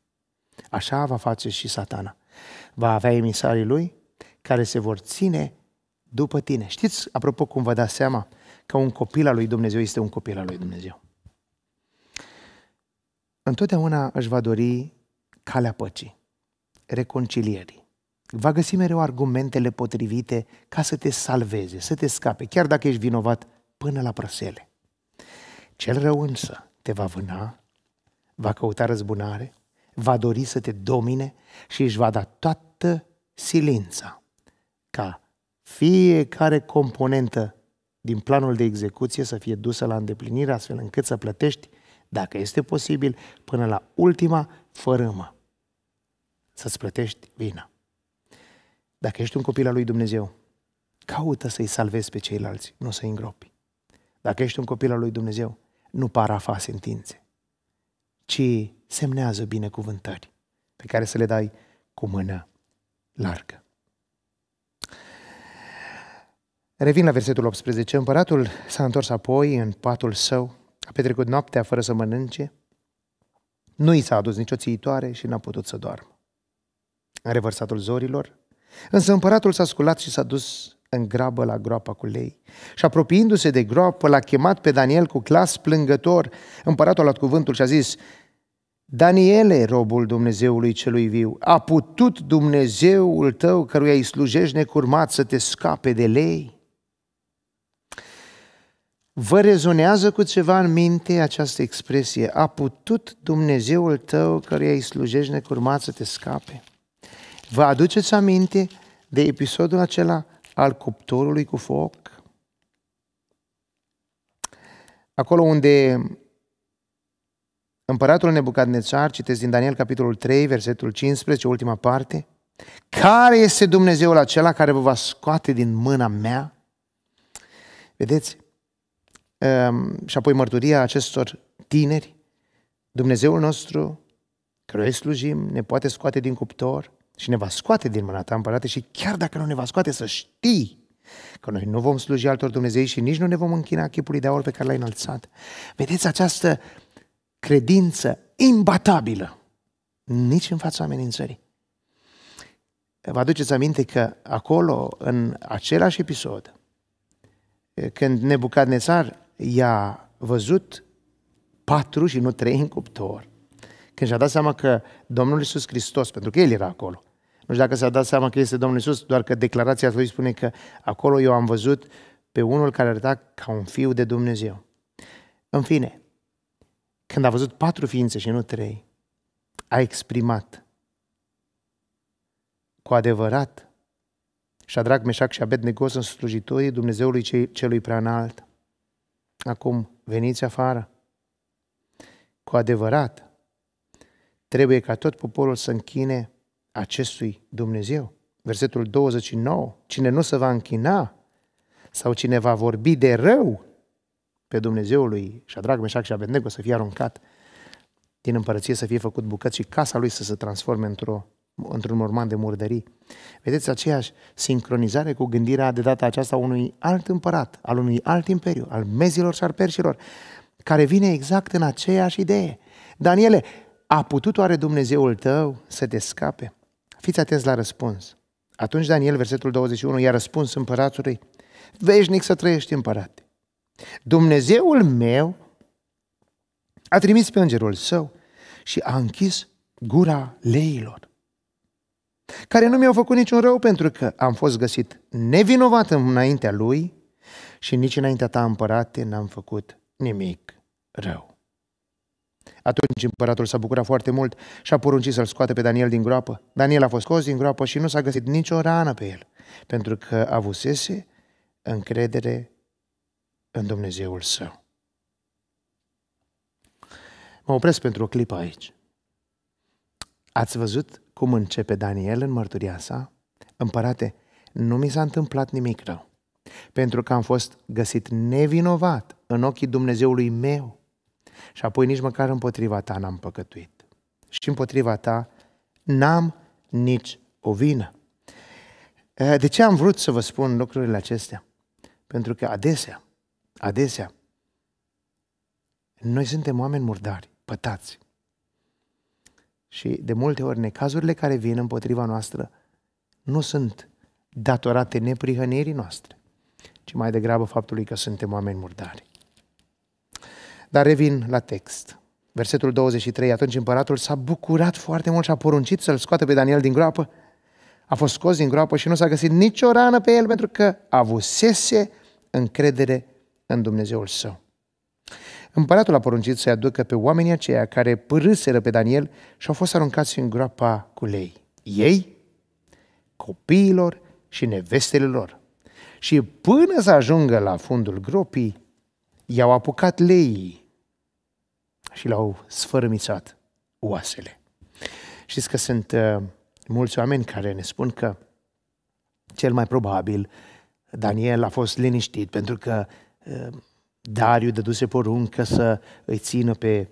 S1: Așa va face și satana. Va avea emisarii lui care se vor ține după tine. Știți, apropo, cum vă dați seama că un copil al lui Dumnezeu este un copil al lui Dumnezeu? Întotdeauna își va dori calea păcii, reconcilierii va găsi mereu argumentele potrivite ca să te salveze, să te scape, chiar dacă ești vinovat până la prăsele. Cel rău însă te va vâna, va căuta răzbunare, va dori să te domine și își va da toată silința ca fiecare componentă din planul de execuție să fie dusă la îndeplinire, astfel încât să plătești, dacă este posibil, până la ultima fărâmă. Să-ți plătești vina. Dacă ești un copil al lui Dumnezeu, caută să-i salvezi pe ceilalți, nu să-i îngropi. Dacă ești un copil al lui Dumnezeu, nu parafa sentințe, ci semnează binecuvântări pe care să le dai cu mână largă. Revin la versetul 18. Împăratul s-a întors apoi în patul său, a petrecut noaptea fără să mănânce, nu i s-a adus nicio țiitoare și n-a putut să doarmă. În revărsatul zorilor, Însă împăratul s-a sculat și s-a dus în grabă la groapa cu lei. Și apropiindu-se de groapă, l-a chemat pe Daniel cu clas plângător. Împăratul a luat cuvântul și a zis, Daniele, robul Dumnezeului celui viu, a putut Dumnezeul tău, căruia îi slujești necurmat, să te scape de lei? Vă rezonează cu ceva în minte această expresie? A putut Dumnezeul tău, căruia îi slujești necurmat, să te scape? Vă aduceți aminte de episodul acela al cuptorului cu foc? Acolo unde împăratul Nebucadnețar, citesc din Daniel capitolul 3, versetul 15, ultima parte, care este Dumnezeul acela care vă va scoate din mâna mea? Vedeți? Ehm, și apoi mărturia acestor tineri, Dumnezeul nostru, care îi slujim, ne poate scoate din cuptor, și ne va scoate din mâna ta, împărate, și chiar dacă nu ne va scoate, să știi că noi nu vom sluji altor Dumnezei și nici nu ne vom închina chipului de aur pe care l-ai înălțat. Vedeți această credință imbatabilă, nici în fața amenințării. Vă aduceți aminte că acolo, în același episod, când Nebucadnezar i-a văzut patru și nu trei în cuptor, când și-a dat seama că Domnul Iisus Hristos, pentru că El era acolo, nu știu dacă s-a dat seama că este Domnul Iisus, doar că declarația lui spune că acolo eu am văzut pe unul care arăta ca un fiu de Dumnezeu. În fine, când a văzut patru ființe și nu trei, a exprimat cu adevărat și a drag Meșac și Abednego sunt slujitorii Dumnezeului celui prea înalt. Acum veniți afară. Cu adevărat, Trebuie ca tot poporul să închine acestui Dumnezeu. Versetul 29. Cine nu se va închina sau cine va vorbi de rău pe Dumnezeul lui Șadrag, Meșac și Abednego să fie aruncat din împărăție, să fie făcut bucăți și casa lui să se transforme într-o, într-un morman de murdării. Vedeți aceeași sincronizare cu gândirea de data aceasta unui alt împărat, al unui alt imperiu, al mezilor și al perșilor, care vine exact în aceeași idee. Daniele, a putut oare Dumnezeul tău să te scape? Fiți atenți la răspuns. Atunci Daniel, versetul 21, i-a răspuns împăratului, veșnic să trăiești împărat. Dumnezeul meu a trimis pe îngerul său și a închis gura leilor, care nu mi-au făcut niciun rău pentru că am fost găsit nevinovat înaintea lui și nici înaintea ta, împărate, n-am făcut nimic rău. Atunci împăratul s-a bucurat foarte mult și a poruncit să-l scoate pe Daniel din groapă. Daniel a fost scos din groapă și nu s-a găsit nicio rană pe el, pentru că avusese încredere în Dumnezeul său. Mă opresc pentru o clipă aici. Ați văzut cum începe Daniel în mărturia sa? Împărate, nu mi s-a întâmplat nimic rău, pentru că am fost găsit nevinovat în ochii Dumnezeului meu. Și apoi nici măcar împotriva ta n-am păcătuit. Și împotriva ta n-am nici o vină. De ce am vrut să vă spun lucrurile acestea? Pentru că adesea, adesea, noi suntem oameni murdari, pătați. Și de multe ori necazurile care vin împotriva noastră nu sunt datorate neprihănirii noastre, ci mai degrabă faptului că suntem oameni murdari. Dar revin la text. Versetul 23, atunci împăratul s-a bucurat foarte mult și a poruncit să-l scoată pe Daniel din groapă. A fost scos din groapă și nu s-a găsit nicio rană pe el pentru că avusese încredere în Dumnezeul său. Împăratul a poruncit să-i aducă pe oamenii aceia care pârâseră pe Daniel și au fost aruncați în groapa cu lei. Ei, copiilor și nevestele lor. Și până să ajungă la fundul gropii, i-au apucat leii și l-au sfărâmițat oasele. Știți că sunt uh, mulți oameni care ne spun că cel mai probabil Daniel a fost liniștit pentru că uh, Dariu dăduse poruncă să îi țină pe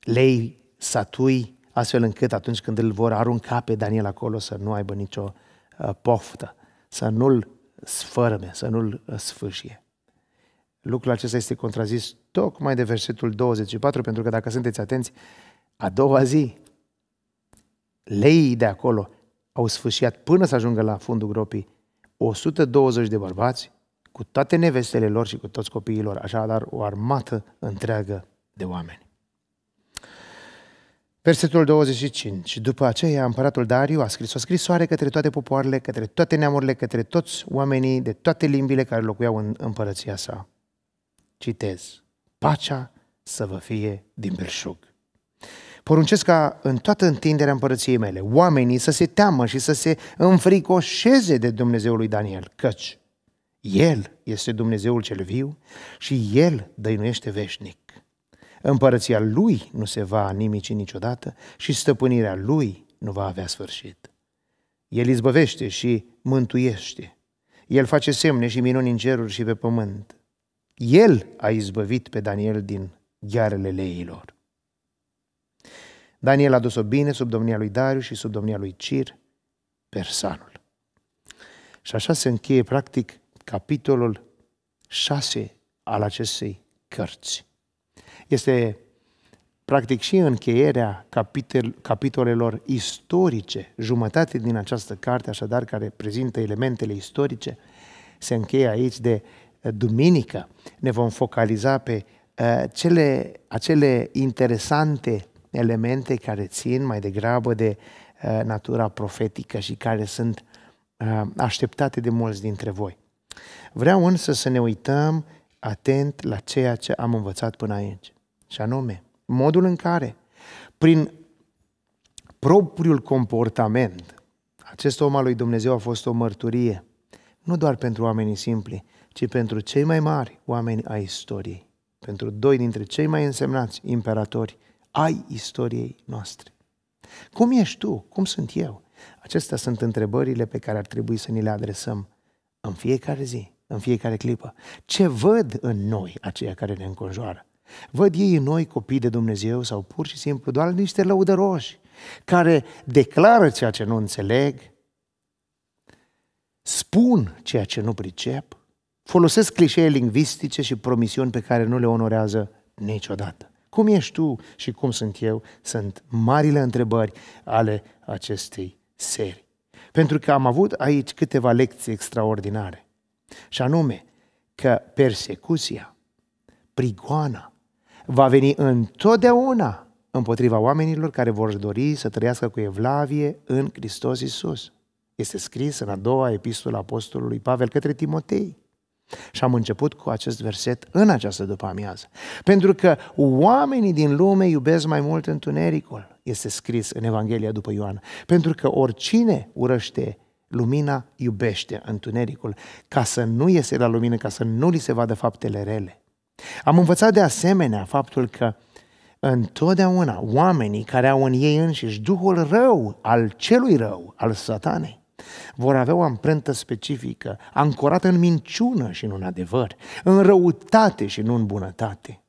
S1: lei satui astfel încât atunci când îl vor arunca pe Daniel acolo să nu aibă nicio uh, poftă, să nu-l sfărâme, să nu-l uh, sfârșie. Lucrul acesta este contrazis tocmai de versetul 24, pentru că dacă sunteți atenți, a doua zi, leii de acolo au sfâșiat până să ajungă la fundul gropii 120 de bărbați, cu toate nevestele lor și cu toți copiii lor, așadar o armată întreagă de oameni. Versetul 25. Și după aceea împăratul Dariu a scris o scrisoare către toate popoarele, către toate neamurile, către toți oamenii de toate limbile care locuiau în împărăția sa. Citez. Pacea să vă fie din belșug. Poruncesc ca în toată întinderea împărăției mele oamenii să se teamă și să se înfricoșeze de Dumnezeul lui Daniel, căci El este Dumnezeul cel viu și El dăinuiește veșnic. Împărăția Lui nu se va nimici niciodată și stăpânirea Lui nu va avea sfârșit. El izbăvește și mântuiește. El face semne și minuni în ceruri și pe pământ. El a izbăvit pe Daniel din ghearele leilor. Daniel a dus-o bine sub domnia lui Dariu și sub domnia lui Cir, persanul. Și așa se încheie, practic, capitolul 6 al acestei cărți. Este, practic, și încheierea capitolelor istorice. Jumătate din această carte, așadar, care prezintă elementele istorice, se încheie aici de Eh, duminică ne vom focaliza pe eh, cele, acele interesante elemente care țin mai degrabă de eh, natura profetică și care sunt așteptate de mulți dintre voi. Vreau însă să ne uităm atent la ceea ce am învățat până aici, și anume modul în care, prin propriul comportament, acest om al lui Dumnezeu a fost o mărturie, nu doar pentru oamenii simpli, ci pentru cei mai mari oameni ai istoriei, pentru doi dintre cei mai însemnați imperatori ai istoriei noastre. Cum ești tu? Cum sunt eu? Acestea sunt întrebările pe care ar trebui să ni le adresăm în fiecare zi, în fiecare clipă. Ce văd în noi aceia care ne înconjoară? Văd ei în noi copii de Dumnezeu sau pur și simplu doar niște lăudăroși care declară ceea ce nu înțeleg, spun ceea ce nu pricep, folosesc clișee lingvistice și promisiuni pe care nu le onorează niciodată. Cum ești tu și cum sunt eu sunt marile întrebări ale acestei serii. Pentru că am avut aici câteva lecții extraordinare. Și anume că persecuția, prigoana, va veni întotdeauna împotriva oamenilor care vor dori să trăiască cu evlavie în Hristos Isus. Este scris în a doua epistolă apostolului Pavel către Timotei. Și am început cu acest verset în această după-amiază. Pentru că oamenii din lume iubesc mai mult întunericul, este scris în Evanghelia după Ioan. Pentru că oricine urăște lumina, iubește întunericul, ca să nu iese la lumină, ca să nu li se vadă faptele rele. Am învățat de asemenea faptul că întotdeauna oamenii care au în ei înșiși duhul rău al celui rău, al satanei, vor avea o amprentă specifică, ancorată în minciună și nu în adevăr, în răutate și nu în bunătate,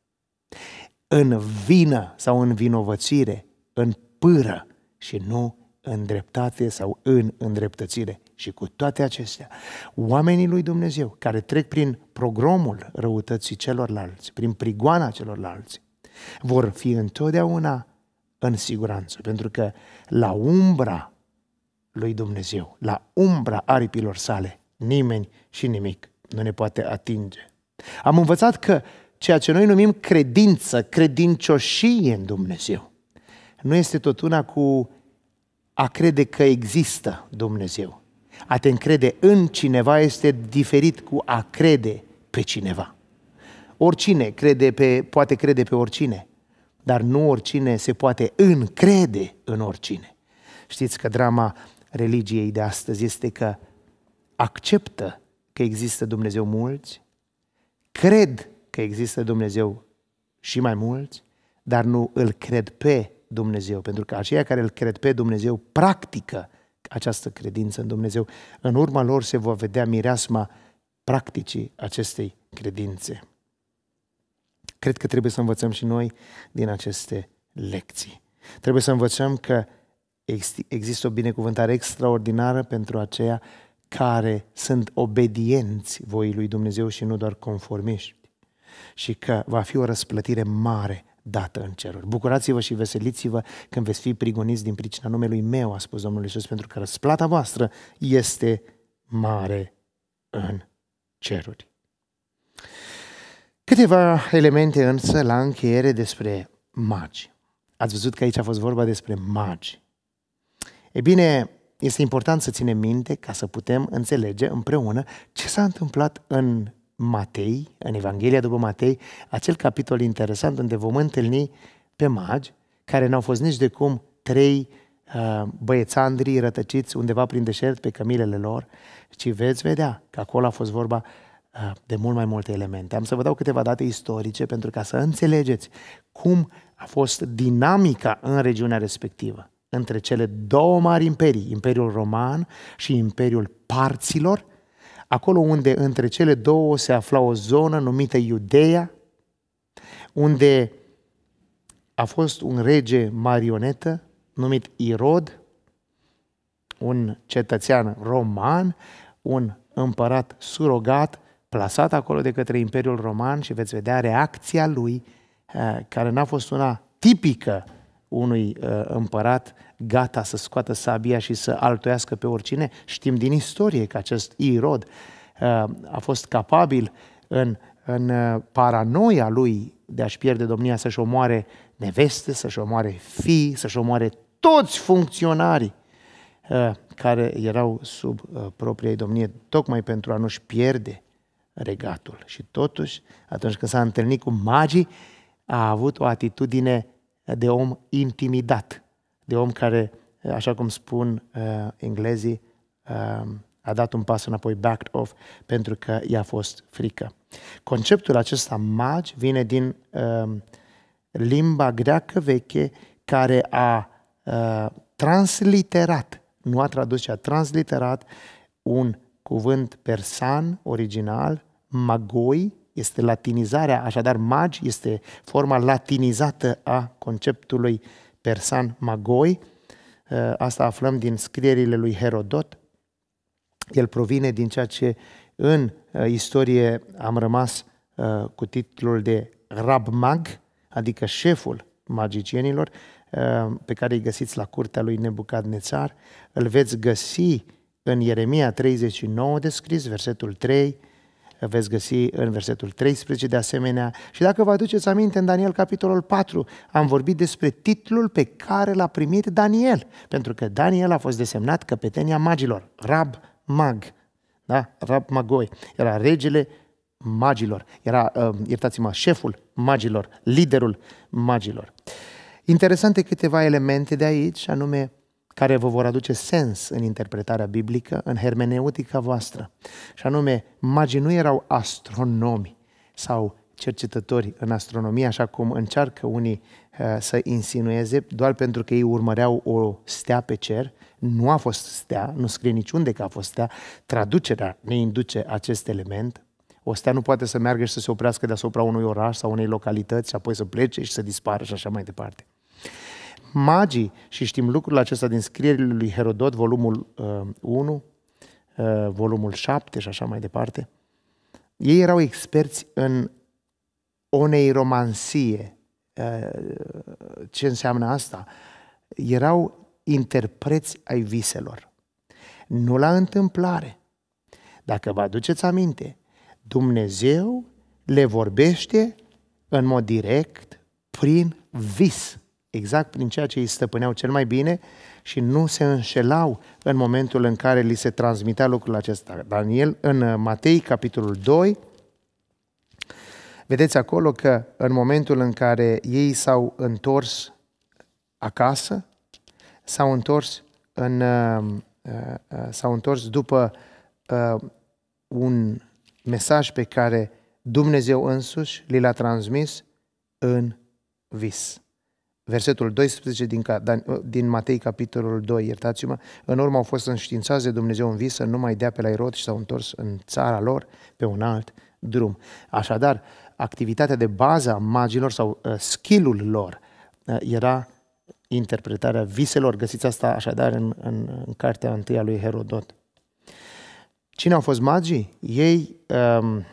S1: în vină sau în vinovățire, în pâră și nu în dreptate sau în îndreptățire. Și cu toate acestea, oamenii lui Dumnezeu care trec prin progromul răutății celorlalți, prin prigoana celorlalți, vor fi întotdeauna în siguranță, pentru că la umbra lui Dumnezeu. La umbra aripilor sale, nimeni și nimic nu ne poate atinge. Am învățat că ceea ce noi numim credință, credincioșie în Dumnezeu, nu este tot una cu a crede că există Dumnezeu. A te încrede în cineva este diferit cu a crede pe cineva. Oricine crede pe, poate crede pe oricine, dar nu oricine se poate încrede în oricine. Știți că drama religiei de astăzi este că acceptă că există Dumnezeu mulți, cred că există Dumnezeu și mai mulți, dar nu îl cred pe Dumnezeu, pentru că aceia care îl cred pe Dumnezeu practică această credință în Dumnezeu. În urma lor se va vedea mireasma practicii acestei credințe. Cred că trebuie să învățăm și noi din aceste lecții. Trebuie să învățăm că Există o binecuvântare extraordinară pentru aceia care sunt obedienți voii lui Dumnezeu și nu doar conformiști. Și că va fi o răsplătire mare dată în ceruri. Bucurați-vă și veseliți-vă când veți fi prigoniți din pricina numelui meu, a spus Domnul Iisus, pentru că răsplata voastră este mare în ceruri. Câteva elemente însă la încheiere despre magi. Ați văzut că aici a fost vorba despre magi. E bine, este important să ținem minte ca să putem înțelege împreună ce s-a întâmplat în Matei, în Evanghelia după Matei, acel capitol interesant unde vom întâlni pe magi, care n-au fost nici de cum trei uh, băiețandrii rătăciți undeva prin deșert pe cămilele lor, ci veți vedea că acolo a fost vorba uh, de mult mai multe elemente. Am să vă dau câteva date istorice pentru ca să înțelegeți cum a fost dinamica în regiunea respectivă între cele două mari imperii, Imperiul Roman și Imperiul Parților, acolo unde între cele două se afla o zonă numită Iudeea, unde a fost un rege marionetă numit Irod, un cetățean roman, un împărat surogat, plasat acolo de către Imperiul Roman și veți vedea reacția lui, eh, care n-a fost una tipică unui uh, împărat gata să scoată sabia și să altoiască pe oricine. Știm din istorie că acest Irod uh, a fost capabil în, în uh, paranoia lui de a-și pierde domnia, să-și omoare neveste, să-și omoare fii, să-și omoare toți funcționarii care erau sub propria domnie, tocmai pentru a nu-și pierde regatul. Și totuși, atunci când s-a întâlnit cu magii, a avut o atitudine de om intimidat, de om care, așa cum spun uh, englezii, uh, a dat un pas înapoi, backed off, pentru că i-a fost frică. Conceptul acesta magi vine din uh, limba greacă veche care a uh, transliterat, nu a tradus, ci a transliterat un cuvânt persan original, magoi, este latinizarea, așadar magi este forma latinizată a conceptului persan magoi. Uh, asta aflăm din scrierile lui Herodot. El provine din ceea ce în uh, istorie am rămas uh, cu titlul de mag, adică șeful magicienilor, pe care îi găsiți la curtea lui Nebucadnețar. Îl veți găsi în Ieremia 39 descris, versetul 3, veți găsi în versetul 13 de asemenea. Și dacă vă aduceți aminte, în Daniel capitolul 4 am vorbit despre titlul pe care l-a primit Daniel, pentru că Daniel a fost desemnat căpetenia magilor, Rab Mag, da? Rab Magoi, era regele magilor, era, uh, iertați-mă, șeful magilor, liderul magilor. Interesante câteva elemente de aici, anume care vă vor aduce sens în interpretarea biblică, în hermeneutica voastră. Și anume, magii nu erau astronomi sau cercetători în astronomie, așa cum încearcă unii eh, să insinueze, doar pentru că ei urmăreau o stea pe cer. Nu a fost stea, nu scrie niciunde că a fost stea. Traducerea ne induce acest element. O stea nu poate să meargă și să se oprească deasupra unui oraș sau unei localități și apoi să plece și să dispară și așa mai departe magii, și știm lucrul acesta din scrierile lui Herodot, volumul uh, 1, uh, volumul 7 și așa mai departe, ei erau experți în oneiromansie. Uh, ce înseamnă asta? Erau interpreți ai viselor. Nu la întâmplare. Dacă vă aduceți aminte, Dumnezeu le vorbește în mod direct prin vis exact prin ceea ce îi stăpâneau cel mai bine și nu se înșelau în momentul în care li se transmitea lucrul acesta. Daniel, în uh, Matei, capitolul 2, vedeți acolo că în momentul în care ei s-au întors acasă, s-au întors, în, uh, uh, s-au întors după un mesaj pe care Dumnezeu însuși li l-a transmis în vis versetul 12 din, uh, din Matei, capitolul 2, iertați-mă, în urmă au fost înștiințați de Dumnezeu în vis să nu mai dea pe la Irod și s-au întors în țara lor pe un alt drum. Așadar, activitatea de bază a magilor sau uh, skill-ul lor uh, era interpretarea viselor. Găsiți asta așadar în, în, în cartea întâia lui Herodot. Cine au fost magii? Ei um,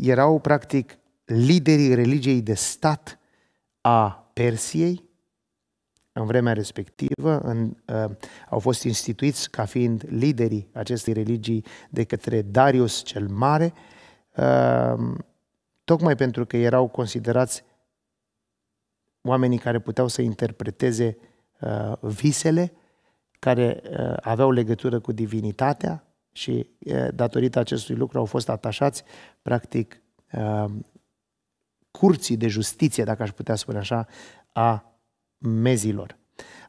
S1: erau practic liderii religiei de stat a Persiei, în vremea respectivă, în, uh, au fost instituiți ca fiind liderii acestei religii de către Darius cel Mare, uh, tocmai pentru că erau considerați oamenii care puteau să interpreteze uh, visele care uh, aveau legătură cu divinitatea și uh, datorită acestui lucru au fost atașați practic uh, curții de justiție, dacă aș putea spune așa, a mezilor.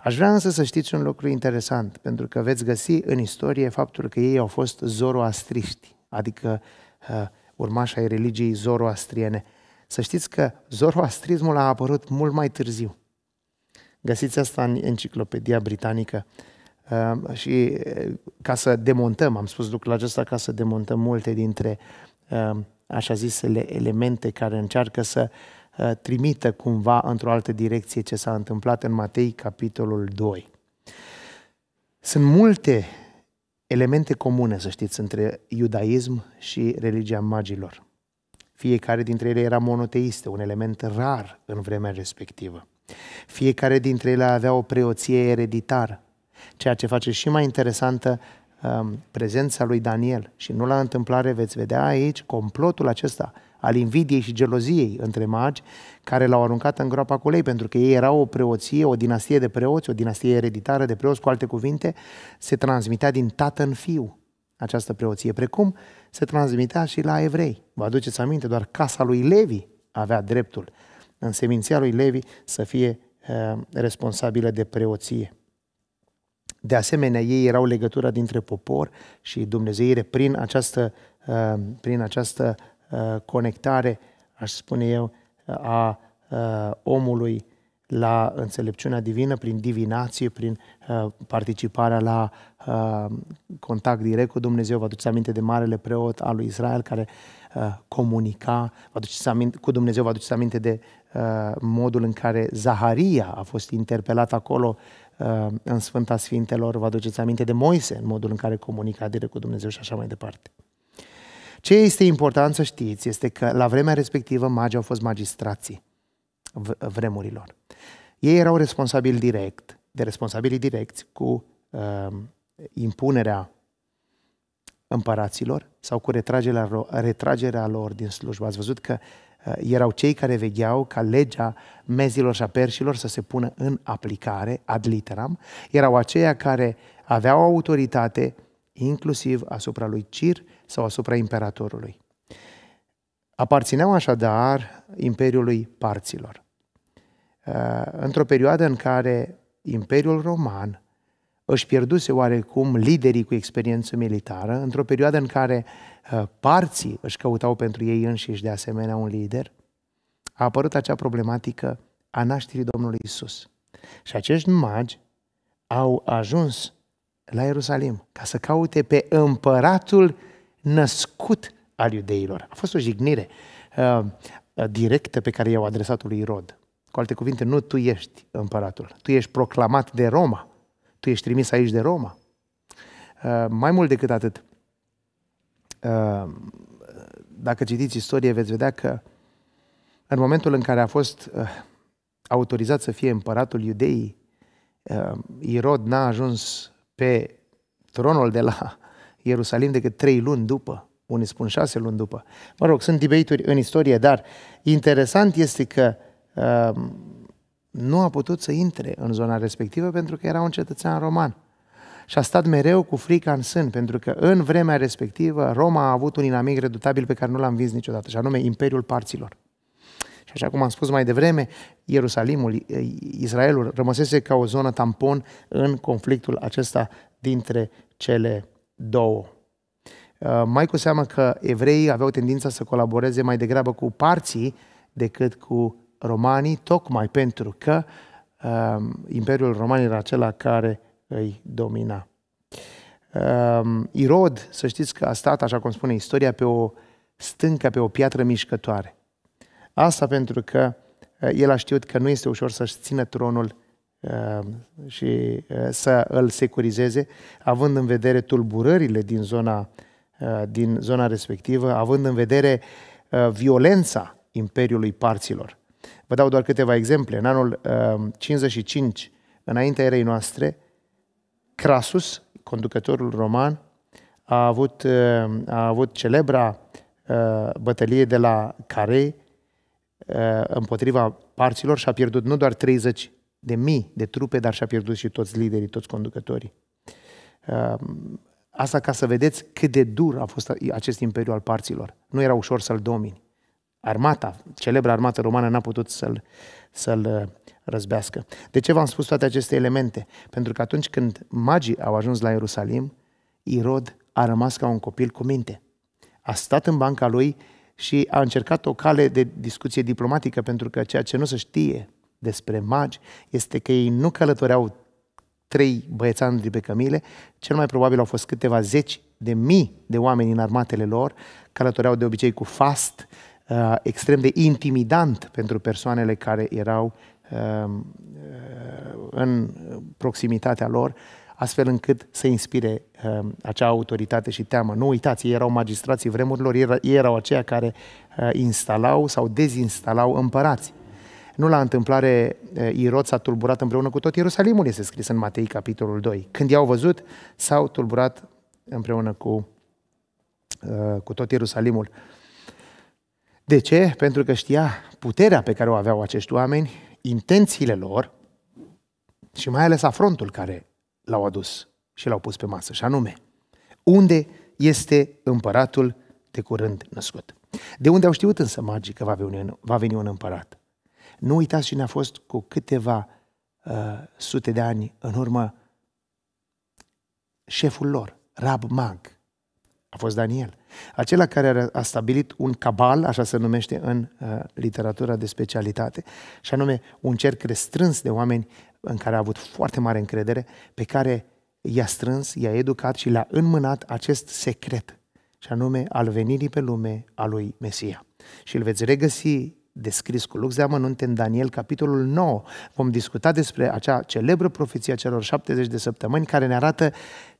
S1: Aș vrea însă să știți un lucru interesant, pentru că veți găsi în istorie faptul că ei au fost zoroastriști, adică uh, urmași ai religiei zoroastriene. Să știți că zoroastrismul a apărut mult mai târziu. Găsiți asta în enciclopedia britanică. Uh, și uh, ca să demontăm, am spus lucrul acesta ca să demontăm multe dintre uh, așa zisele elemente care încearcă să uh, trimită cumva într-o altă direcție ce s-a întâmplat în Matei, capitolul 2. Sunt multe elemente comune, să știți, între iudaism și religia magilor. Fiecare dintre ele era monoteistă, un element rar în vremea respectivă. Fiecare dintre ele avea o preoție ereditară, ceea ce face și mai interesantă Um, prezența lui Daniel. Și nu la întâmplare veți vedea aici complotul acesta al invidiei și geloziei între magi care l-au aruncat în groapa cu lei, pentru că ei erau o preoție, o dinastie de preoți, o dinastie ereditară de preoți, cu alte cuvinte, se transmitea din tată în fiu această preoție, precum se transmitea și la evrei. Vă aduceți aminte, doar casa lui Levi avea dreptul în seminția lui Levi să fie uh, responsabilă de preoție. De asemenea, ei erau legătura dintre popor și Dumnezeire prin această, uh, prin această uh, conectare, aș spune eu, a uh, omului la înțelepciunea divină, prin divinație, prin participarea la contact direct cu Dumnezeu. Vă aduceți aminte de marele preot al lui Israel care comunica vă aminte, cu Dumnezeu, vă aduceți aminte de modul în care Zaharia a fost interpelat acolo Uh, în Sfânta Sfintelor, vă aduceți aminte de Moise, în modul în care comunica direct cu Dumnezeu și așa mai departe. Ce este important să știți este că la vremea respectivă magii au fost magistrații vremurilor. Ei erau responsabili direct, de responsabili direcți cu uh, impunerea împăraților sau cu retragerea, retragerea lor din slujbă. Ați văzut că uh, Eh, erau cei care vegheau ca legea mezilor și a perșilor să se pună în aplicare, ad literam, erau aceia care aveau autoritate inclusiv asupra lui Cir sau asupra imperatorului. Aparțineau așadar Imperiului Parților. Eh, într-o perioadă în care Imperiul Roman își pierduse oarecum liderii cu experiență militară, într-o perioadă în care uh, parții își căutau pentru ei înșiși de asemenea un lider, a apărut acea problematică a nașterii Domnului Isus. Și acești magi au ajuns la Ierusalim ca să caute pe împăratul născut al iudeilor. A fost o jignire uh, directă pe care i-au adresat-o lui Irod. Cu alte cuvinte, nu tu ești împăratul, tu ești proclamat de Roma, tu ești trimis aici de Roma. Uh, mai mult decât atât, uh, dacă citiți istorie, veți vedea că în momentul în care a fost uh, autorizat să fie împăratul iudeii, Irod n-a ajuns pe tronul de la Ierusalim decât trei luni după, unii spun șase luni după. Mă rog, sunt debate în istorie, dar interesant este că nu a putut să intre în zona respectivă pentru că era un cetățean roman. Și a stat mereu cu frica în sân, pentru că în vremea respectivă Roma a avut un inamic redutabil pe care nu l-am vins niciodată, și anume Imperiul Parților. Și așa cum am spus mai devreme, Ierusalimul, Israelul, rămăsese ca o zonă tampon în conflictul acesta dintre cele două. Uh, mai cu seamă că evreii aveau tendința să colaboreze mai degrabă cu parții decât cu romanii, tocmai pentru că um, Imperiul Roman era acela care îi domina. Um, Irod, să știți că a stat, așa cum spune istoria, pe o stâncă, pe o piatră mișcătoare. Asta pentru că eh, el a știut că nu este ușor să-și țină tronul ehm, și eh, să îl securizeze, având în vedere tulburările din zona, eh, din zona respectivă, având în vedere violența imperiului parților. Vă dau doar câteva exemple. În anul 55, ehm, înaintea erei noastre, Crasus, conducătorul roman, a avut, ehm, a avut celebra ehm, bătălie de la Care împotriva parților și a pierdut nu doar 30 de mii de trupe, dar și-a pierdut și toți liderii, toți conducătorii. Asta ca să vedeți cât de dur a fost acest imperiu al parților. Nu era ușor să-l domini armata, celebra armată romană n-a putut să-l, să-l uh, răzbească. De ce v-am spus toate aceste elemente? Pentru că atunci când magii au ajuns la Ierusalim, Irod a rămas ca un copil cu minte. A stat în banca lui și a încercat o cale de discuție diplomatică, pentru că ceea ce nu se știe despre magi este că ei nu călătoreau trei băiețani pe cămile, cel mai probabil au fost câteva zeci de mii de oameni în armatele lor, călătoreau de obicei cu fast, Uh, extrem de intimidant pentru persoanele care erau um, uh, în proximitatea lor, astfel încât să inspire um, acea autoritate și teamă. Nu uitați, ei erau magistrații vremurilor, ei erau aceia care uh, instalau sau dezinstalau împărați. Nu la întâmplare, Irod s-a tulburat împreună cu tot Ierusalimul, este scris în Matei, capitolul 2. Când i-au văzut, s-au tulburat împreună cu, cu tot Ierusalimul. De ce? Pentru că știa puterea pe care o aveau acești oameni, intențiile lor și mai ales afrontul care l-au adus și l-au pus pe masă, și anume, unde este împăratul de curând născut? De unde au știut însă magii că va veni un, va veni un împărat? Nu uitați cine a fost cu câteva uh, sute de ani în urmă șeful lor, Rab Mag, a fost Daniel. Acela care a stabilit un cabal, așa se numește în uh, literatura de specialitate, și anume un cerc restrâns de oameni în care a avut foarte mare încredere, pe care i-a strâns, i-a educat și le-a înmânat acest secret, și anume al venirii pe lume a lui Mesia. Și îl veți regăsi descris cu lux de amănunte în Daniel, capitolul 9. Vom discuta despre acea celebră profeție a celor 70 de săptămâni care ne arată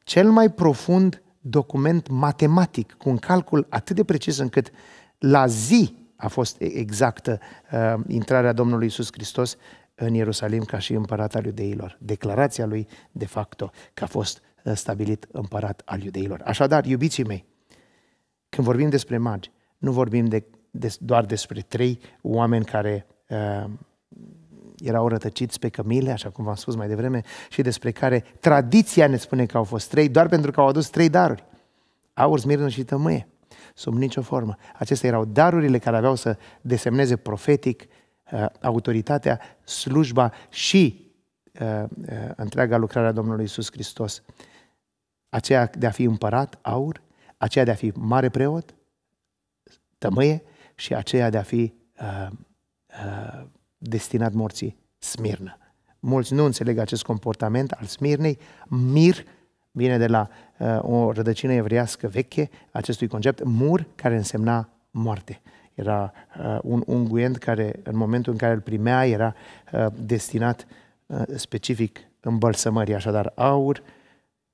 S1: cel mai profund document matematic, cu un calcul atât de precis încât la zi a fost exactă uh, intrarea Domnului Isus Hristos în Ierusalim ca și împărat al iudeilor. Declarația lui, de facto, că a fost uh, stabilit împărat al iudeilor. Așadar, iubiții mei, când vorbim despre magi, nu vorbim de, de, doar despre trei oameni care uh, erau rătăciți pe cămile, așa cum v-am spus mai devreme, și despre care tradiția ne spune că au fost trei, doar pentru că au adus trei daruri. Aur, smirnă și tămâie. Sub nicio formă. Acestea erau darurile care aveau să desemneze profetic uh, autoritatea, slujba și uh, uh, întreaga lucrare a Domnului Isus Hristos. Aceea de a fi împărat, aur, aceea de a fi mare preot, tămâie, și aceea de a fi uh, uh, destinat morții, smirnă. Mulți nu înțeleg acest comportament al smirnei. Mir vine de la uh, o rădăcină evrească veche acestui concept, mur, care însemna moarte. Era uh, un unguent care, în momentul în care îl primea, era uh, destinat uh, specific îmbălsămării, așadar aur,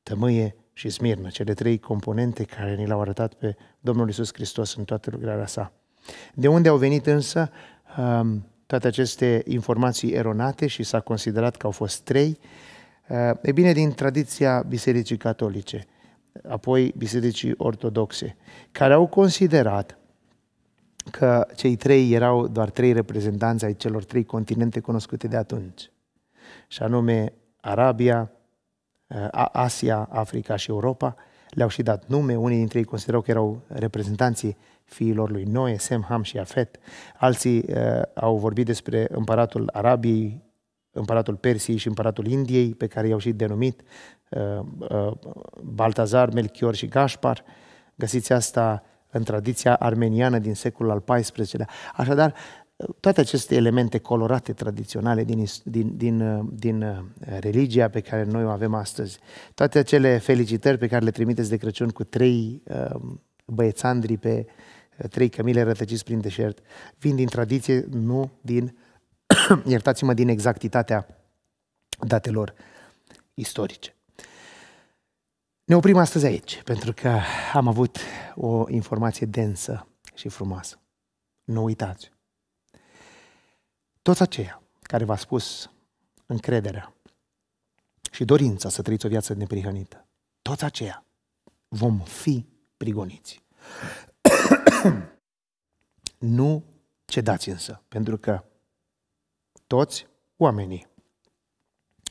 S1: tămâie și smirnă, cele trei componente care ni le-au arătat pe Domnul Isus Hristos în toată lucrarea sa. De unde au venit însă uh, toate aceste informații eronate și s-a considerat că au fost trei, eh, e bine, din tradiția Bisericii Catolice, apoi Bisericii Ortodoxe, care au considerat că cei trei erau doar trei reprezentanți ai celor trei continente cunoscute de atunci, și anume Arabia, eh, Asia, Africa și Europa. Le-au și dat nume, unii dintre ei considerau că erau reprezentanții fiilor lui Noe, Sem, Ham și Afet. Alții uh, au vorbit despre împăratul Arabiei, împăratul Persiei și împăratul Indiei, pe care i-au și denumit uh, uh, Baltazar, Melchior și Gaspar. Găsiți asta în tradiția armeniană din secolul al XIV-lea. Așadar, toate aceste elemente colorate tradiționale din, din, din, uh, din uh, religia pe care noi o avem astăzi, toate acele felicitări pe care le trimiteți de Crăciun cu trei uh, băiețandri pe uh, trei cămile rătăciți prin deșert, vin din tradiție, nu din, iertați-mă, din exactitatea datelor istorice. Ne oprim astăzi aici, pentru că am avut o informație densă și frumoasă. Nu uitați! Toți aceia care v-a spus încrederea și dorința să trăiți o viață neprihănită, toți aceia vom fi prigoniți. nu cedați însă, pentru că toți oamenii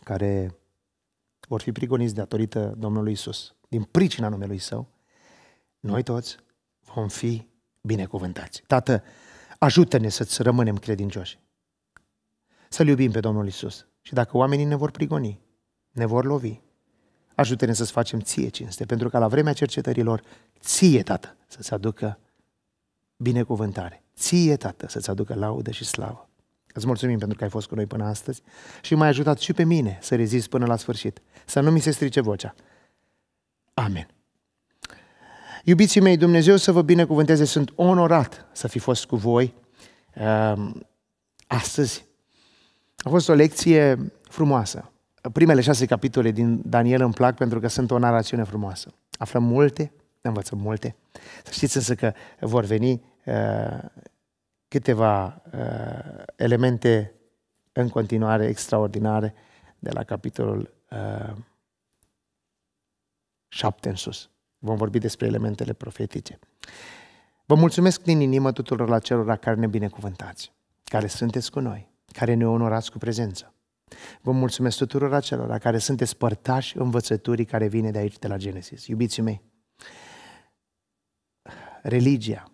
S1: care vor fi prigoniți datorită Domnului Isus, din pricina numelui Său, noi toți vom fi binecuvântați. Tată, ajută-ne să-ți rămânem credincioși, să-L iubim pe Domnul Isus. Și dacă oamenii ne vor prigoni, ne vor lovi, ajută-ne să-ți facem ție cinste, pentru că la vremea cercetărilor, ție, Tată, să-ți aducă binecuvântare. Ție, Tată, să-ți aducă laudă și slavă. Îți mulțumim pentru că ai fost cu noi până astăzi și m-ai ajutat și pe mine să rezist până la sfârșit, să nu mi se strice vocea. Amen. Iubiții mei, Dumnezeu să vă binecuvânteze, sunt onorat să fi fost cu voi ehm, astăzi. A fost o lecție frumoasă. Primele șase capitole din Daniel îmi plac pentru că sunt o narațiune frumoasă. Aflăm multe, învățăm multe. Să știți însă că vor veni Eh, câteva eh, elemente în continuare extraordinare de la capitolul 7 eh, în sus. Vom vorbi despre elementele profetice. Vă mulțumesc din inimă tuturor la celor care ne binecuvântați, care sunteți cu noi, care ne onorați cu prezență. Vă mulțumesc tuturor la care sunteți părtași învățăturii care vine de aici, de la Genesis. Iubiții mei, religia,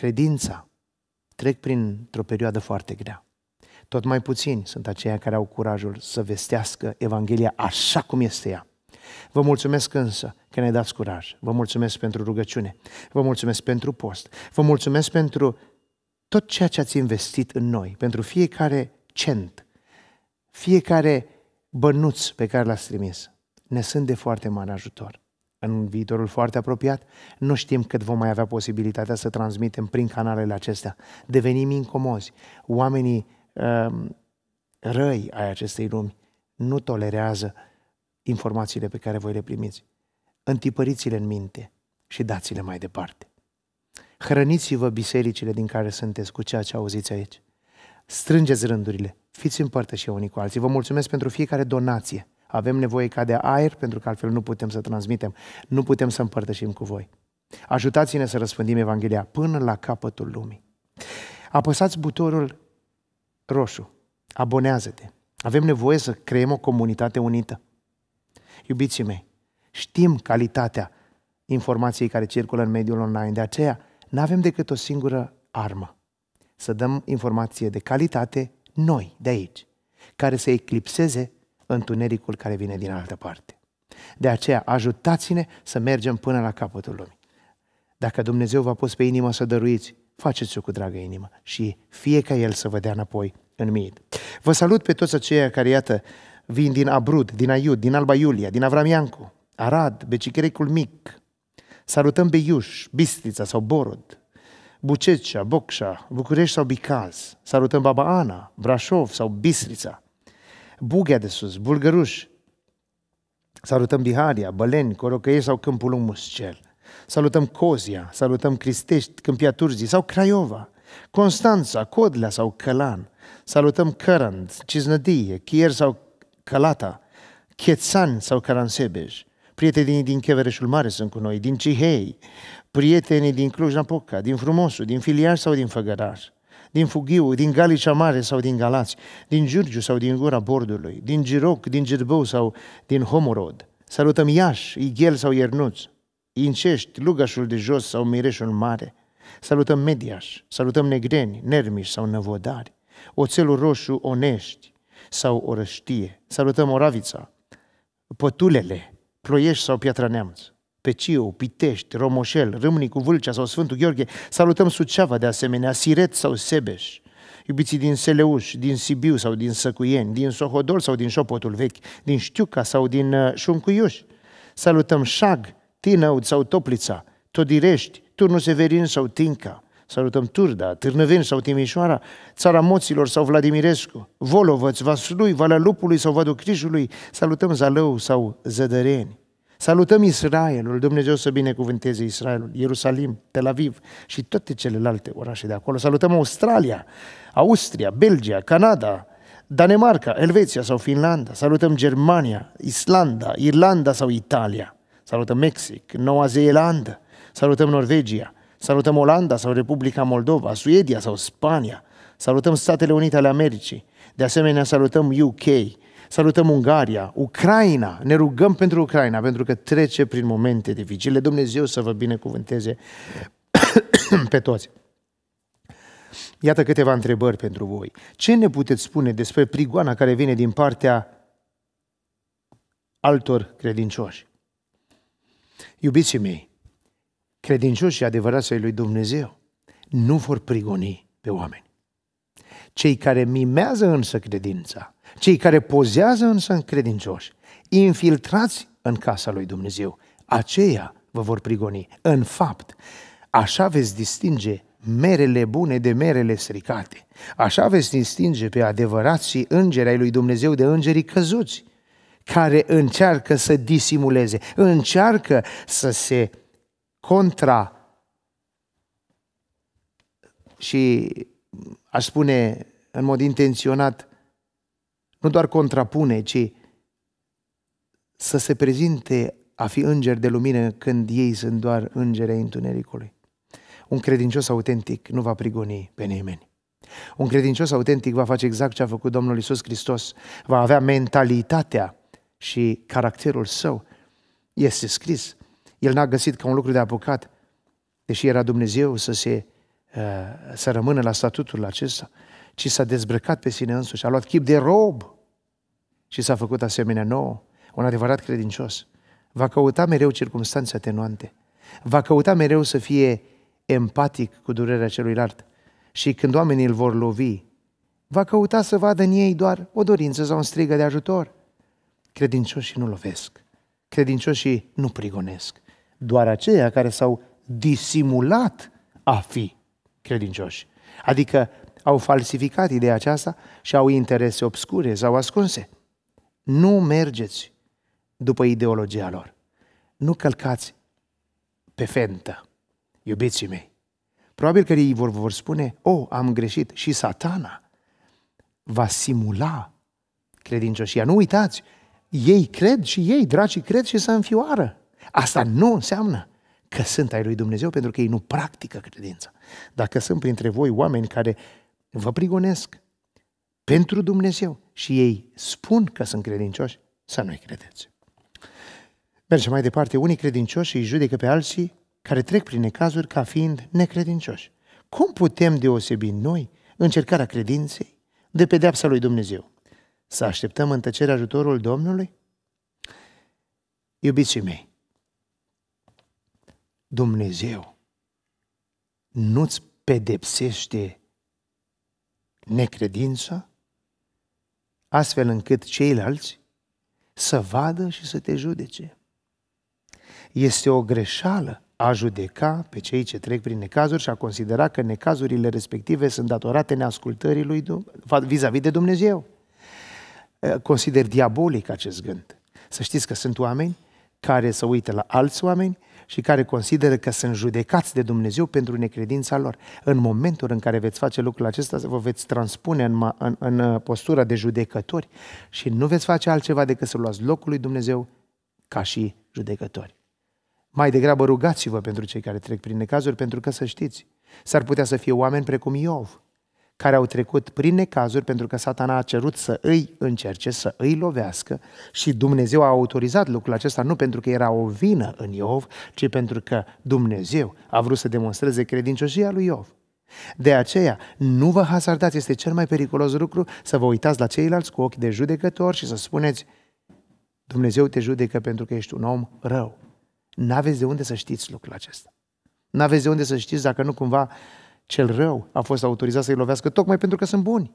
S1: credința, trec printr-o perioadă foarte grea. Tot mai puțini sunt aceia care au curajul să vestească Evanghelia așa cum este ea. Vă mulțumesc însă că ne dați curaj. Vă mulțumesc pentru rugăciune. Vă mulțumesc pentru post. Vă mulțumesc pentru tot ceea ce ați investit în noi, pentru fiecare cent, fiecare bănuț pe care l-ați trimis. Ne sunt de foarte mare ajutor în viitorul foarte apropiat, nu știm cât vom mai avea posibilitatea să transmitem prin canalele acestea. Devenim incomozi. Oamenii uh, răi ai acestei lumi nu tolerează informațiile pe care voi le primiți. Întipăriți-le în minte și dați-le mai departe. Hrăniți-vă bisericile din care sunteți cu ceea ce auziți aici. Strângeți rândurile, fiți împărtăși unii cu alții. Vă mulțumesc pentru fiecare donație. Avem nevoie ca de aer, pentru că altfel nu putem să transmitem, nu putem să împărtășim cu voi. Ajutați-ne să răspândim Evanghelia până la capătul lumii. Apăsați butonul roșu. Abonează-te. Avem nevoie să creăm o comunitate unită. Iubiții mei, știm calitatea informației care circulă în mediul online, de aceea nu avem decât o singură armă. Să dăm informație de calitate noi, de aici, care să eclipseze întunericul care vine din altă parte. De aceea, ajutați-ne să mergem până la capătul lumii. Dacă Dumnezeu v-a pus pe inimă să dăruiți, faceți-o cu dragă inimă și fie ca El să vă dea înapoi în miit. Vă salut pe toți aceia care, iată, vin din Abrud, din Aiud, din Alba Iulia, din Avramiancu, Arad, Becicrecul Mic. Salutăm Beiuș, Bistrița sau Borod, Bucecea, Bocșa, București sau Bicaz. Salutăm Baba Ana, Brașov sau Bistrița. Bughea de sus, Bulgăruș. Salutăm Biharia, Băleni, Corocăie sau Câmpul Muscel. Salutăm Cozia, salutăm Cristești, Câmpia Turzii sau Craiova. Constanța, Codlea sau Călan. Salutăm Cărând, Ciznădie, Chier sau Călata, Chețani sau Caransebeș. Prietenii din Chevereșul Mare sunt cu noi, din Cihei, prietenii din Cluj-Napoca, din Frumosul, din Filiaș sau din Făgăraș din Fughiu, din Galicia Mare sau din Galați, din Giurgiu sau din Gura Bordului, din Giroc, din Girbău sau din Homorod. Salutăm Iași, Ighel sau Iernuț, Incești, Lugașul de Jos sau Mireșul Mare. Salutăm Mediaș, salutăm Negreni, Nermiș sau Năvodari, Oțelul Roșu, Onești sau Orăștie. Salutăm Oravița, Pătulele, Ploiești sau Piatra Neamț. Peciu, Pitești, Romoșel, Râmnicu, Vâlcea sau Sfântul Gheorghe, salutăm Suceava de asemenea, Siret sau Sebeș, iubiții din Seleuș, din Sibiu sau din Săcuieni, din Sohodol sau din Șopotul Vechi, din Știuca sau din uh, Șuncuiuș. Salutăm Șag, Tinăud sau Toplița, Todirești, Turnul Severin sau Tinca. Salutăm Turda, Târnăveni sau Timișoara, Țara Moților sau Vladimirescu, Volovăț, Vaslui, Valea Lupului sau Vadu Crișului, salutăm Zalău sau Zădăreni. Salutăm Israelul, Dumnezeu să binecuvânteze Israelul, Ierusalim, Tel Aviv și toate celelalte orașe de acolo. Salutăm Australia, Austria, Belgia, Canada, Danemarca, Elveția sau Finlanda. Salutăm Germania, Islanda, Irlanda sau Italia. Salutăm Mexic, Noua Zeelandă. Salutăm Norvegia. Salutăm Olanda sau Republica Moldova, Suedia sau Spania. Salutăm Statele Unite ale Americii. De asemenea, salutăm UK, Salutăm Ungaria, Ucraina, ne rugăm pentru Ucraina, pentru că trece prin momente dificile. Dumnezeu să vă binecuvânteze pe toți. Iată câteva întrebări pentru voi. Ce ne puteți spune despre prigoana care vine din partea altor credincioși? Iubiții mei, credincioșii adevărați ai lui Dumnezeu nu vor prigoni pe oameni. Cei care mimează însă credința cei care pozează însă în credincioși, infiltrați în casa lui Dumnezeu, aceia vă vor prigoni. În fapt, așa veți distinge merele bune de merele stricate. Așa veți distinge pe adevărații îngeri ai lui Dumnezeu de îngerii căzuți, care încearcă să disimuleze, încearcă să se contra și aș spune în mod intenționat nu doar contrapune, ci să se prezinte a fi îngeri de lumină când ei sunt doar îngeri ai întunericului. Un credincios autentic nu va prigoni pe nimeni. Un credincios autentic va face exact ce a făcut Domnul Isus Hristos. Va avea mentalitatea și caracterul său. Este scris. El n-a găsit ca un lucru de apucat, deși era Dumnezeu să, se, uh, să rămână la statutul acesta ci s-a dezbrăcat pe sine însuși, a luat chip de rob și s-a făcut asemenea nouă, un adevărat credincios. Va căuta mereu circunstanțe atenuante, va căuta mereu să fie empatic cu durerea celuilalt și când oamenii îl vor lovi, va căuta să vadă în ei doar o dorință sau un strigă de ajutor. Credincioșii nu lovesc, credincioșii nu prigonesc, doar aceia care s-au disimulat a fi credincioși. Adică au falsificat ideea aceasta și au interese obscure sau ascunse. Nu mergeți după ideologia lor. Nu călcați pe fentă, iubiții mei. Probabil că ei vor, vor spune, oh, am greșit. Și satana va simula credincioșia. Nu uitați, ei cred și ei, dracii, cred și să înfioară. Asta nu înseamnă că sunt ai lui Dumnezeu pentru că ei nu practică credința. Dacă sunt printre voi oameni care vă prigonesc pentru Dumnezeu și ei spun că sunt credincioși, să nu-i credeți. Mergem mai departe. Unii credincioși îi judecă pe alții care trec prin necazuri ca fiind necredincioși. Cum putem deosebi noi încercarea credinței de pedeapsa lui Dumnezeu? Să așteptăm în tăcere ajutorul Domnului? Iubiții mei, Dumnezeu nu-ți pedepsește necredința, astfel încât ceilalți să vadă și să te judece. Este o greșeală a judeca pe cei ce trec prin necazuri și a considera că necazurile respective sunt datorate neascultării lui vis-a-vis de Dumnezeu. Eh, consider diabolic acest gând. Să știți că sunt oameni care să uită la alți oameni și care consideră că sunt judecați de Dumnezeu pentru necredința lor. În momentul în care veți face lucrul acesta, vă veți transpune în, în, în uh, postura de judecători și nu veți face altceva decât să luați locul lui Dumnezeu ca și judecători. Mai degrabă rugați-vă pentru cei care trec prin necazuri, pentru că să știți, s-ar putea să fie oameni precum Iov, care au trecut prin necazuri pentru că satana a cerut să îi încerce, să îi lovească și Dumnezeu a autorizat lucrul acesta nu pentru că era o vină în Iov, ci pentru că Dumnezeu a vrut să demonstreze credincioșia lui Iov. De aceea, nu vă hazardați, este cel mai periculos lucru să vă uitați la ceilalți cu ochi de judecător și să spuneți Dumnezeu te judecă pentru că ești un om rău. N-aveți de unde să știți lucrul acesta. N-aveți de unde să știți dacă nu cumva cel rău a fost autorizat să-i lovească tocmai pentru că sunt buni.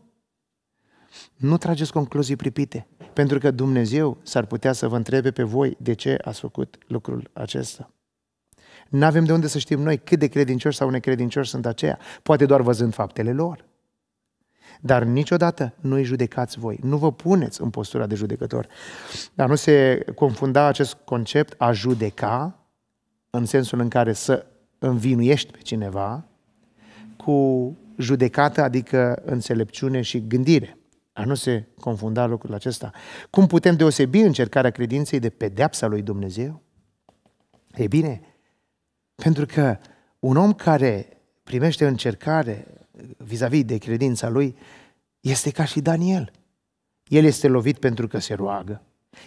S1: Nu trageți concluzii pripite, pentru că Dumnezeu s-ar putea să vă întrebe pe voi de ce ați făcut lucrul acesta. Nu avem de unde să știm noi cât de credincioși sau necredincioși sunt aceia, poate doar văzând faptele lor. Dar niciodată nu îi judecați voi, nu vă puneți în postura de judecător. Dar nu se confunda acest concept a judeca, în sensul în care să învinuiești pe cineva, cu judecată, adică înțelepciune și gândire. A nu se confunda lucrul acesta. Cum putem deosebi încercarea credinței de pedeapsa lui Dumnezeu? E bine, pentru că un om care primește încercare vis-a-vis de credința lui este ca și Daniel. El este lovit pentru că se roagă,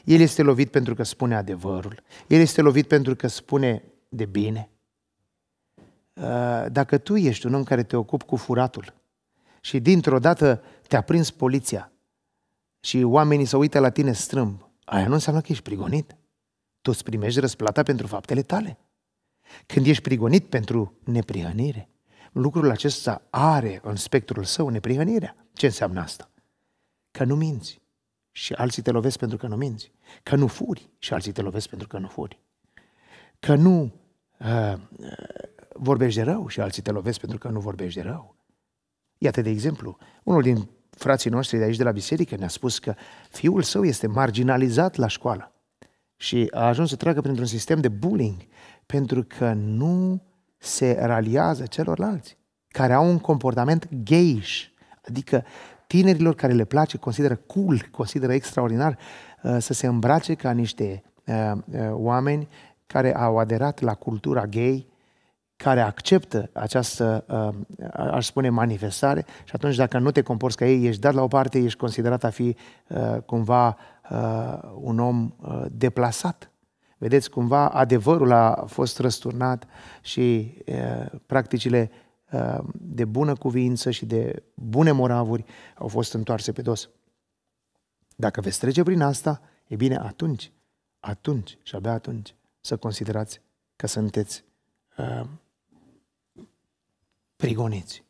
S1: el este lovit pentru că spune adevărul, el este lovit pentru că spune de bine, Eh, dacă tu ești un om care te ocupi cu furatul și dintr-o dată te-a prins poliția și oamenii se uită la tine strâmb, aia nu înseamnă că ești prigonit. Tu îți primești răsplata pentru faptele tale. Când ești prigonit pentru neprihănire, lucrul acesta are în spectrul său neprihănirea. Ce înseamnă asta? Că nu minți și alții te lovesc pentru că nu minți. Că nu furi și alții te lovesc pentru că nu furi. Că nu uh, vorbești de rău și alții te lovesc pentru că nu vorbești de rău. Iată, de exemplu, unul din frații noștri de aici de la biserică ne-a spus că fiul său este marginalizat la școală și a ajuns să treacă printr-un sistem de bullying pentru că nu se raliază celorlalți care au un comportament geish, adică tinerilor care le place, consideră cool, consideră extraordinar uh, să se îmbrace ca niște uh, uh, oameni care au aderat la cultura gay care acceptă această, um, aș spune, manifestare și atunci dacă nu te comporți ca ei, ești dat la o parte, ești considerat a fi uh, cumva uh, un om uh, deplasat. Vedeți, cumva adevărul a fost răsturnat și practicile de bună cuvință și de bune moravuri au fost întoarse pe dos. Dacă veți trece prin asta, e bine, atunci, atunci și abia atunci să considerați că sunteți prigoniți.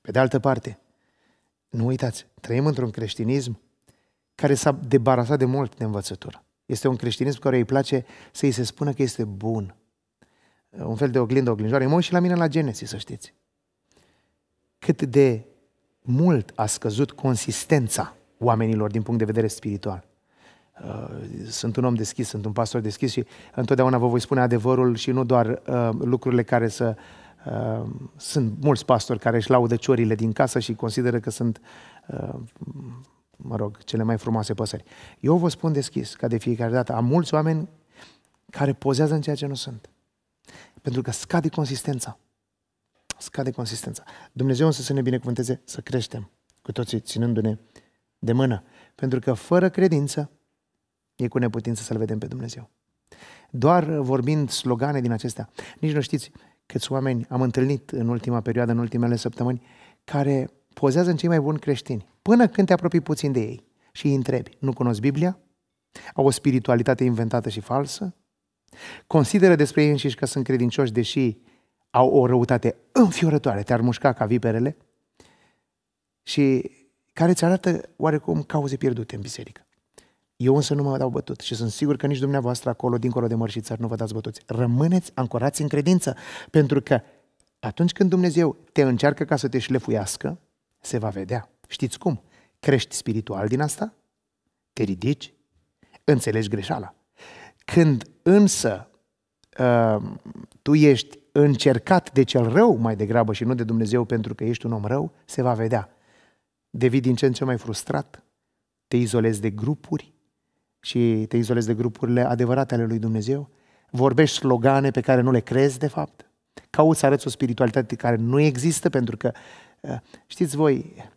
S1: Pe de altă parte, nu uitați, trăim într-un creștinism care s-a debarasat de mult de învățătură. Este un creștinism care îi place să îi se spună că este bun. Un fel de oglindă, oglinjoare. Mă și la mine la Genesi, să știți. Cât de mult a scăzut consistența oamenilor din punct de vedere spiritual. Uh, sunt un om deschis, sunt un pastor deschis și întotdeauna vă voi spune adevărul și nu doar uh, lucrurile care să Ehm, sunt mulți pastori care își laudă ciorile din casă și consideră că sunt, ehm, mă rog, cele mai frumoase păsări. Eu vă spun deschis, ca de fiecare dată, am mulți oameni care pozează în ceea ce nu sunt. Pentru că scade consistența. Scade consistența. Dumnezeu însă să ne binecuvânteze să creștem cu toții ținându-ne de mână. Pentru că fără credință e cu neputință să-L vedem pe Dumnezeu. Doar vorbind slogane din acestea. Nici nu știți, câți oameni am întâlnit în ultima perioadă, în ultimele săptămâni, care pozează în cei mai buni creștini, până când te apropii puțin de ei și îi întrebi, nu cunosc Biblia? Au o spiritualitate inventată și falsă? Consideră despre ei înșiși că sunt credincioși, deși au o răutate înfiorătoare, te-ar mușca ca viperele? Și care îți arată oarecum cauze pierdute în biserică. Eu însă nu mă dau bătut și sunt sigur că nici dumneavoastră acolo, dincolo de mări țări, nu vă dați bătuți. Rămâneți ancorați în credință, pentru că atunci când Dumnezeu te încearcă ca să te șlefuiască, se va vedea. Știți cum? Crești spiritual din asta, te ridici, înțelegi greșeala. Când însă uh, tu ești încercat de cel rău mai degrabă și nu de Dumnezeu pentru că ești un om rău, se va vedea. Devii din ce în ce mai frustrat, te izolezi de grupuri, și te izolezi de grupurile adevărate ale lui Dumnezeu, vorbești slogane pe care nu le crezi de fapt, cauți să arăți o spiritualitate care nu există pentru că, uh, știți voi,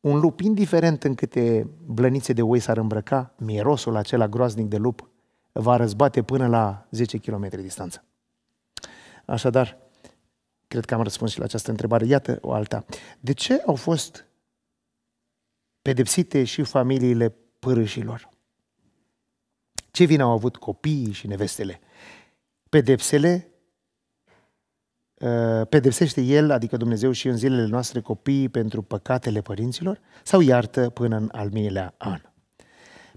S1: un lup, indiferent în câte blănițe de oi s-ar îmbrăca, mirosul acela groaznic de lup va răzbate până la 10 km distanță. Așadar, cred că am răspuns și la această întrebare. Iată o alta. De ce au fost pedepsite și familiile părâșilor? Ce vină au avut copiii și nevestele? Pedepsele uh, pedepsește El, adică Dumnezeu și în zilele noastre copiii pentru păcatele părinților sau iartă până în al miilea an?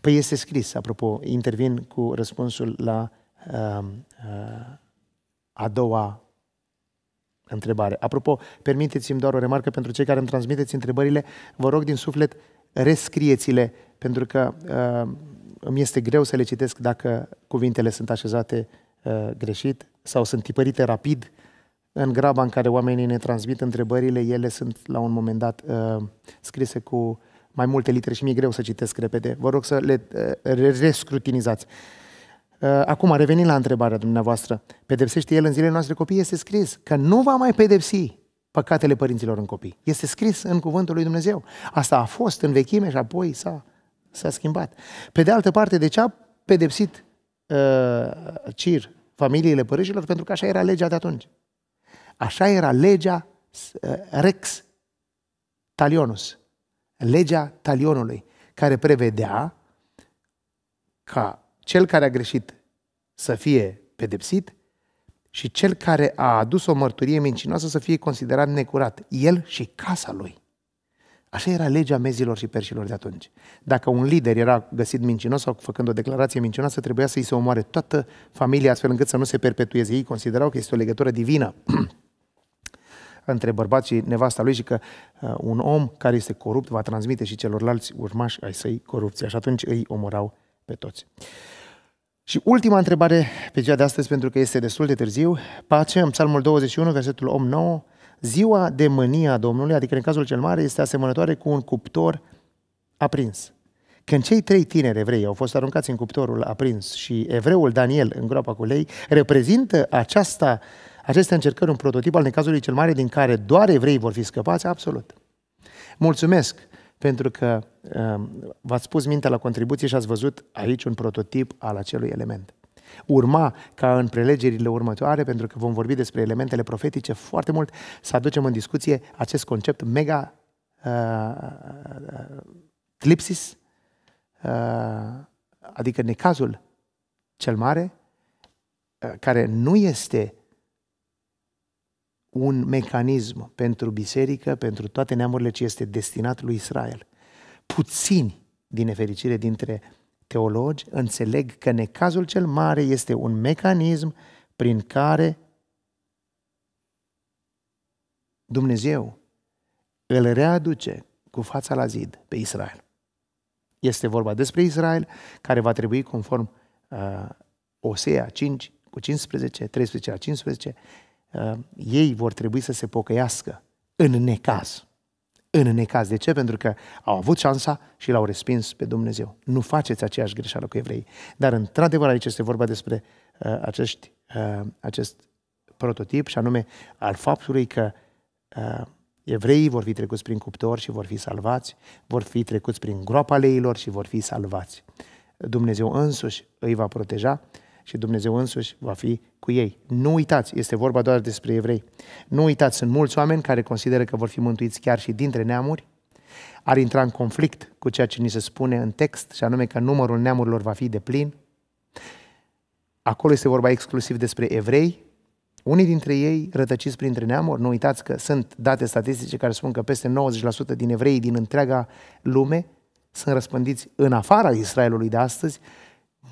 S1: Păi este scris, apropo, intervin cu răspunsul la uh, uh, a doua întrebare. Apropo, permiteți-mi doar o remarcă pentru cei care îmi transmiteți întrebările, vă rog din suflet, rescrieți-le, pentru că uh, îmi este greu să le citesc dacă cuvintele sunt așezate uh, greșit sau sunt tipărite rapid. În graba în care oamenii ne transmit întrebările, ele sunt la un moment dat uh, scrise cu mai multe litere și mi-e greu să citesc repede. Vă rog să le uh, rescrutinizați. Uh, acum, revenind la întrebarea dumneavoastră, pedepsește el în zilele noastre copii? Este scris că nu va mai pedepsi păcatele părinților în copii. Este scris în cuvântul lui Dumnezeu. Asta a fost în vechime și apoi s-a S-a schimbat. Pe de altă parte, de deci ce a pedepsit uh, Cir familiile părâșilor? Pentru că așa era legea de atunci. Așa era legea uh, Rex Talionus, legea Talionului, care prevedea ca cel care a greșit să fie pedepsit și cel care a adus o mărturie mincinoasă să fie considerat necurat, el și casa lui. Așa era legea mezilor și perșilor de atunci. Dacă un lider era găsit mincinos sau făcând o declarație mincinoasă, trebuia să-i se omoare toată familia astfel încât să nu se perpetueze. Ei considerau că este o legătură divină între bărbat și nevasta lui și că uh, un om care este corupt va transmite și celorlalți urmași ai săi corupția. Și atunci îi omorau pe toți. Și ultima întrebare pe ziua de astăzi, pentru că este destul de târziu. Pace, în psalmul 21, versetul 8-9, ziua de mânia a Domnului, adică în cazul cel mare, este asemănătoare cu un cuptor aprins. Când cei trei tineri evrei au fost aruncați în cuptorul aprins și evreul Daniel în groapa cu lei, reprezintă aceasta, aceste încercări un prototip al necazului cel mare din care doar evrei vor fi scăpați? Absolut. Mulțumesc pentru că uh, v-ați pus mintea la contribuție și ați văzut aici un prototip al acelui element urma ca în prelegerile următoare, pentru că vom vorbi despre elementele profetice foarte mult, să aducem în discuție acest concept mega uh, clipsis, uh, uh, adică necazul cel mare, uh, care nu este un mecanism pentru biserică, pentru toate neamurile, ce este destinat lui Israel. Puțini, din nefericire, dintre uh, teologi înțeleg că necazul cel mare este un mecanism prin care Dumnezeu îl readuce cu fața la zid pe Israel. Este vorba despre Israel care va trebui conform uh, Osea 5 cu 15, 13 la 15, uh, ei vor trebui să se pocăiască în necaz în necaz. De ce? Pentru că au avut șansa și l-au respins pe Dumnezeu. Nu faceți aceeași greșeală cu evrei. Dar, într-adevăr, aici este vorba despre uh, acești, uh, acest prototip și anume al faptului că uh, evreii vor fi trecuți prin cuptor și vor fi salvați, vor fi trecuți prin groapa leilor și vor fi salvați. Dumnezeu însuși îi va proteja și Dumnezeu însuși va fi cu ei. Nu uitați, este vorba doar despre evrei. Nu uitați, sunt mulți oameni care consideră că vor fi mântuiți chiar și dintre neamuri, ar intra în conflict cu ceea ce ni se spune în text, și anume că numărul neamurilor va fi de plin. Acolo este vorba exclusiv despre evrei, unii dintre ei rătăciți printre neamuri, nu uitați că sunt date statistice care spun că peste 90% din evrei din întreaga lume sunt răspândiți în afara Israelului de astăzi,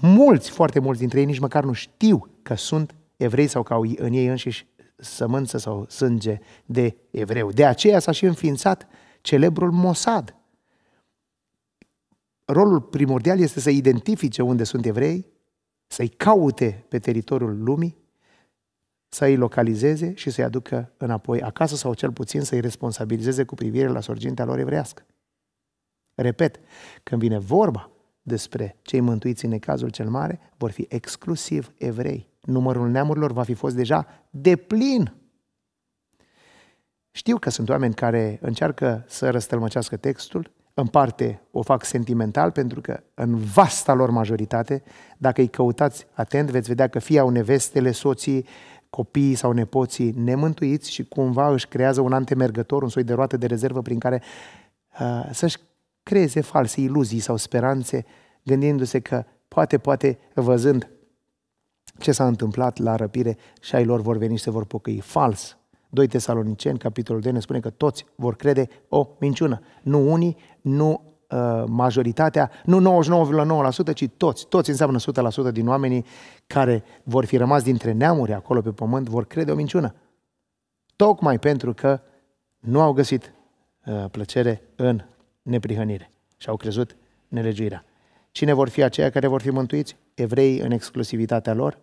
S1: mulți, foarte mulți dintre ei nici măcar nu știu că sunt evrei sau că au în ei înșiși sămânță sau sânge de evreu. De aceea s-a și înființat celebrul Mossad. Rolul primordial este să identifice unde sunt evrei, să-i caute pe teritoriul lumii, să-i localizeze și să-i aducă înapoi acasă sau cel puțin să-i responsabilizeze cu privire la sorgintea lor evrească. Repet, când vine vorba despre cei mântuiți în cazul cel mare vor fi exclusiv evrei. Numărul neamurilor va fi fost deja deplin. Știu că sunt oameni care încearcă să răstălmăcească textul, în parte o fac sentimental, pentru că în vasta lor majoritate, dacă îi căutați atent, veți vedea că fie au nevestele, soții, copiii sau nepoții nemântuiți și cumva își creează un antemergător, un soi de roată de rezervă prin care uh, să-și creeze false iluzii sau speranțe, gândindu-se că poate, poate, văzând ce s-a întâmplat la răpire și ai lor vor veni și se vor pocăi. Fals! 2 Tesaloniceni, capitolul 2, ne spune că toți vor crede o minciună. Nu unii, nu uh, majoritatea, nu 99,9%, ci toți. Toți înseamnă 100% din oamenii care vor fi rămas dintre neamuri acolo pe pământ, vor crede o minciună. Tocmai pentru că nu au găsit uh, plăcere în neprihănire și au crezut nelegiuirea. Cine vor fi aceia care vor fi mântuiți? Evrei în exclusivitatea lor?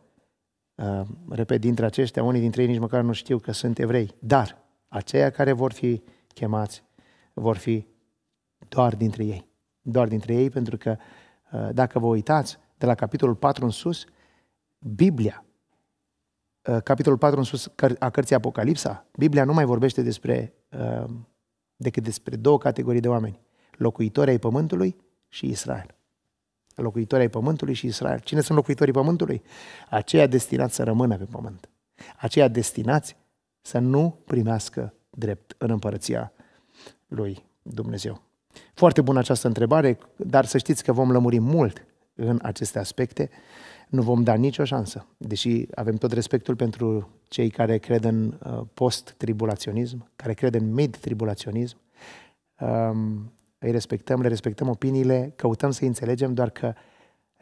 S1: Uh, repet, dintre aceștia, unii dintre ei nici măcar nu știu că sunt evrei. Dar aceia care vor fi chemați vor fi doar dintre ei. Doar dintre ei, pentru că uh, dacă vă uitați, de la capitolul 4 în sus, Biblia, uh, capitolul 4 în sus a cărții Apocalipsa, Biblia nu mai vorbește despre uh, decât despre două categorii de oameni locuitorii ai pământului și Israel. Locuitorii ai pământului și Israel. Cine sunt locuitorii pământului? Aceia destinați să rămână pe pământ. Aceia destinați să nu primească drept în împărăția lui Dumnezeu. Foarte bună această întrebare, dar să știți că vom lămuri mult în aceste aspecte. Nu vom da nicio șansă, deși avem tot respectul pentru cei care cred în uh, post-tribulaționism, care cred în mid-tribulaționism. Um, îi respectăm, le respectăm opiniile, căutăm să înțelegem, doar că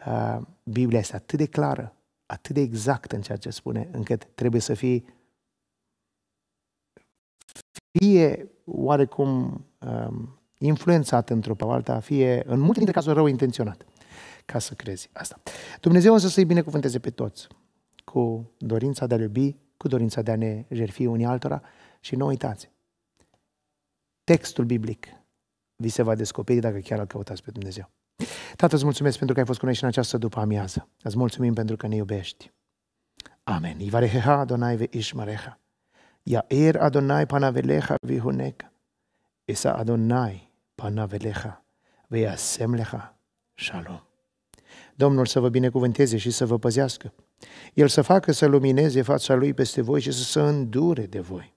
S1: uh, Biblia este atât de clară, atât de exactă în ceea ce spune, încât trebuie să fii fie oarecum um, influențat într-o pe alta, fie în multe dintre cazuri rău intenționat, ca să crezi asta. Dumnezeu însă să-i binecuvânteze pe toți, cu dorința de a iubi, cu dorința de a ne jerfi unii altora și nu uitați, textul biblic vi se va descoperi dacă chiar îl căutați pe Dumnezeu. Tată, îți mulțumesc pentru că ai fost cu noi și în această după amiază. Îți mulțumim pentru că ne iubești. Amen. Ivareheha Adonai ve Ishmareha. er Adonai panaveleha vihuneka. Esa Adonai panaveleha ve asemleha Shalom. Domnul să vă binecuvânteze și să vă păzească. El să facă să lumineze fața lui peste voi și să se îndure de voi.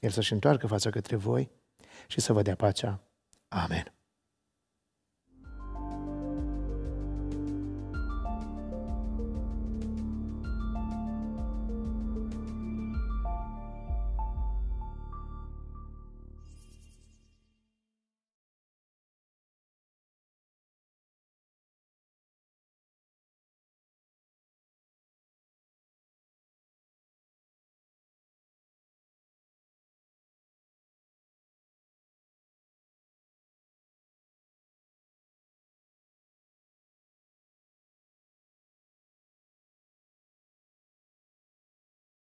S1: El să-și întoarcă fața către voi și să vă dea pacea Amen.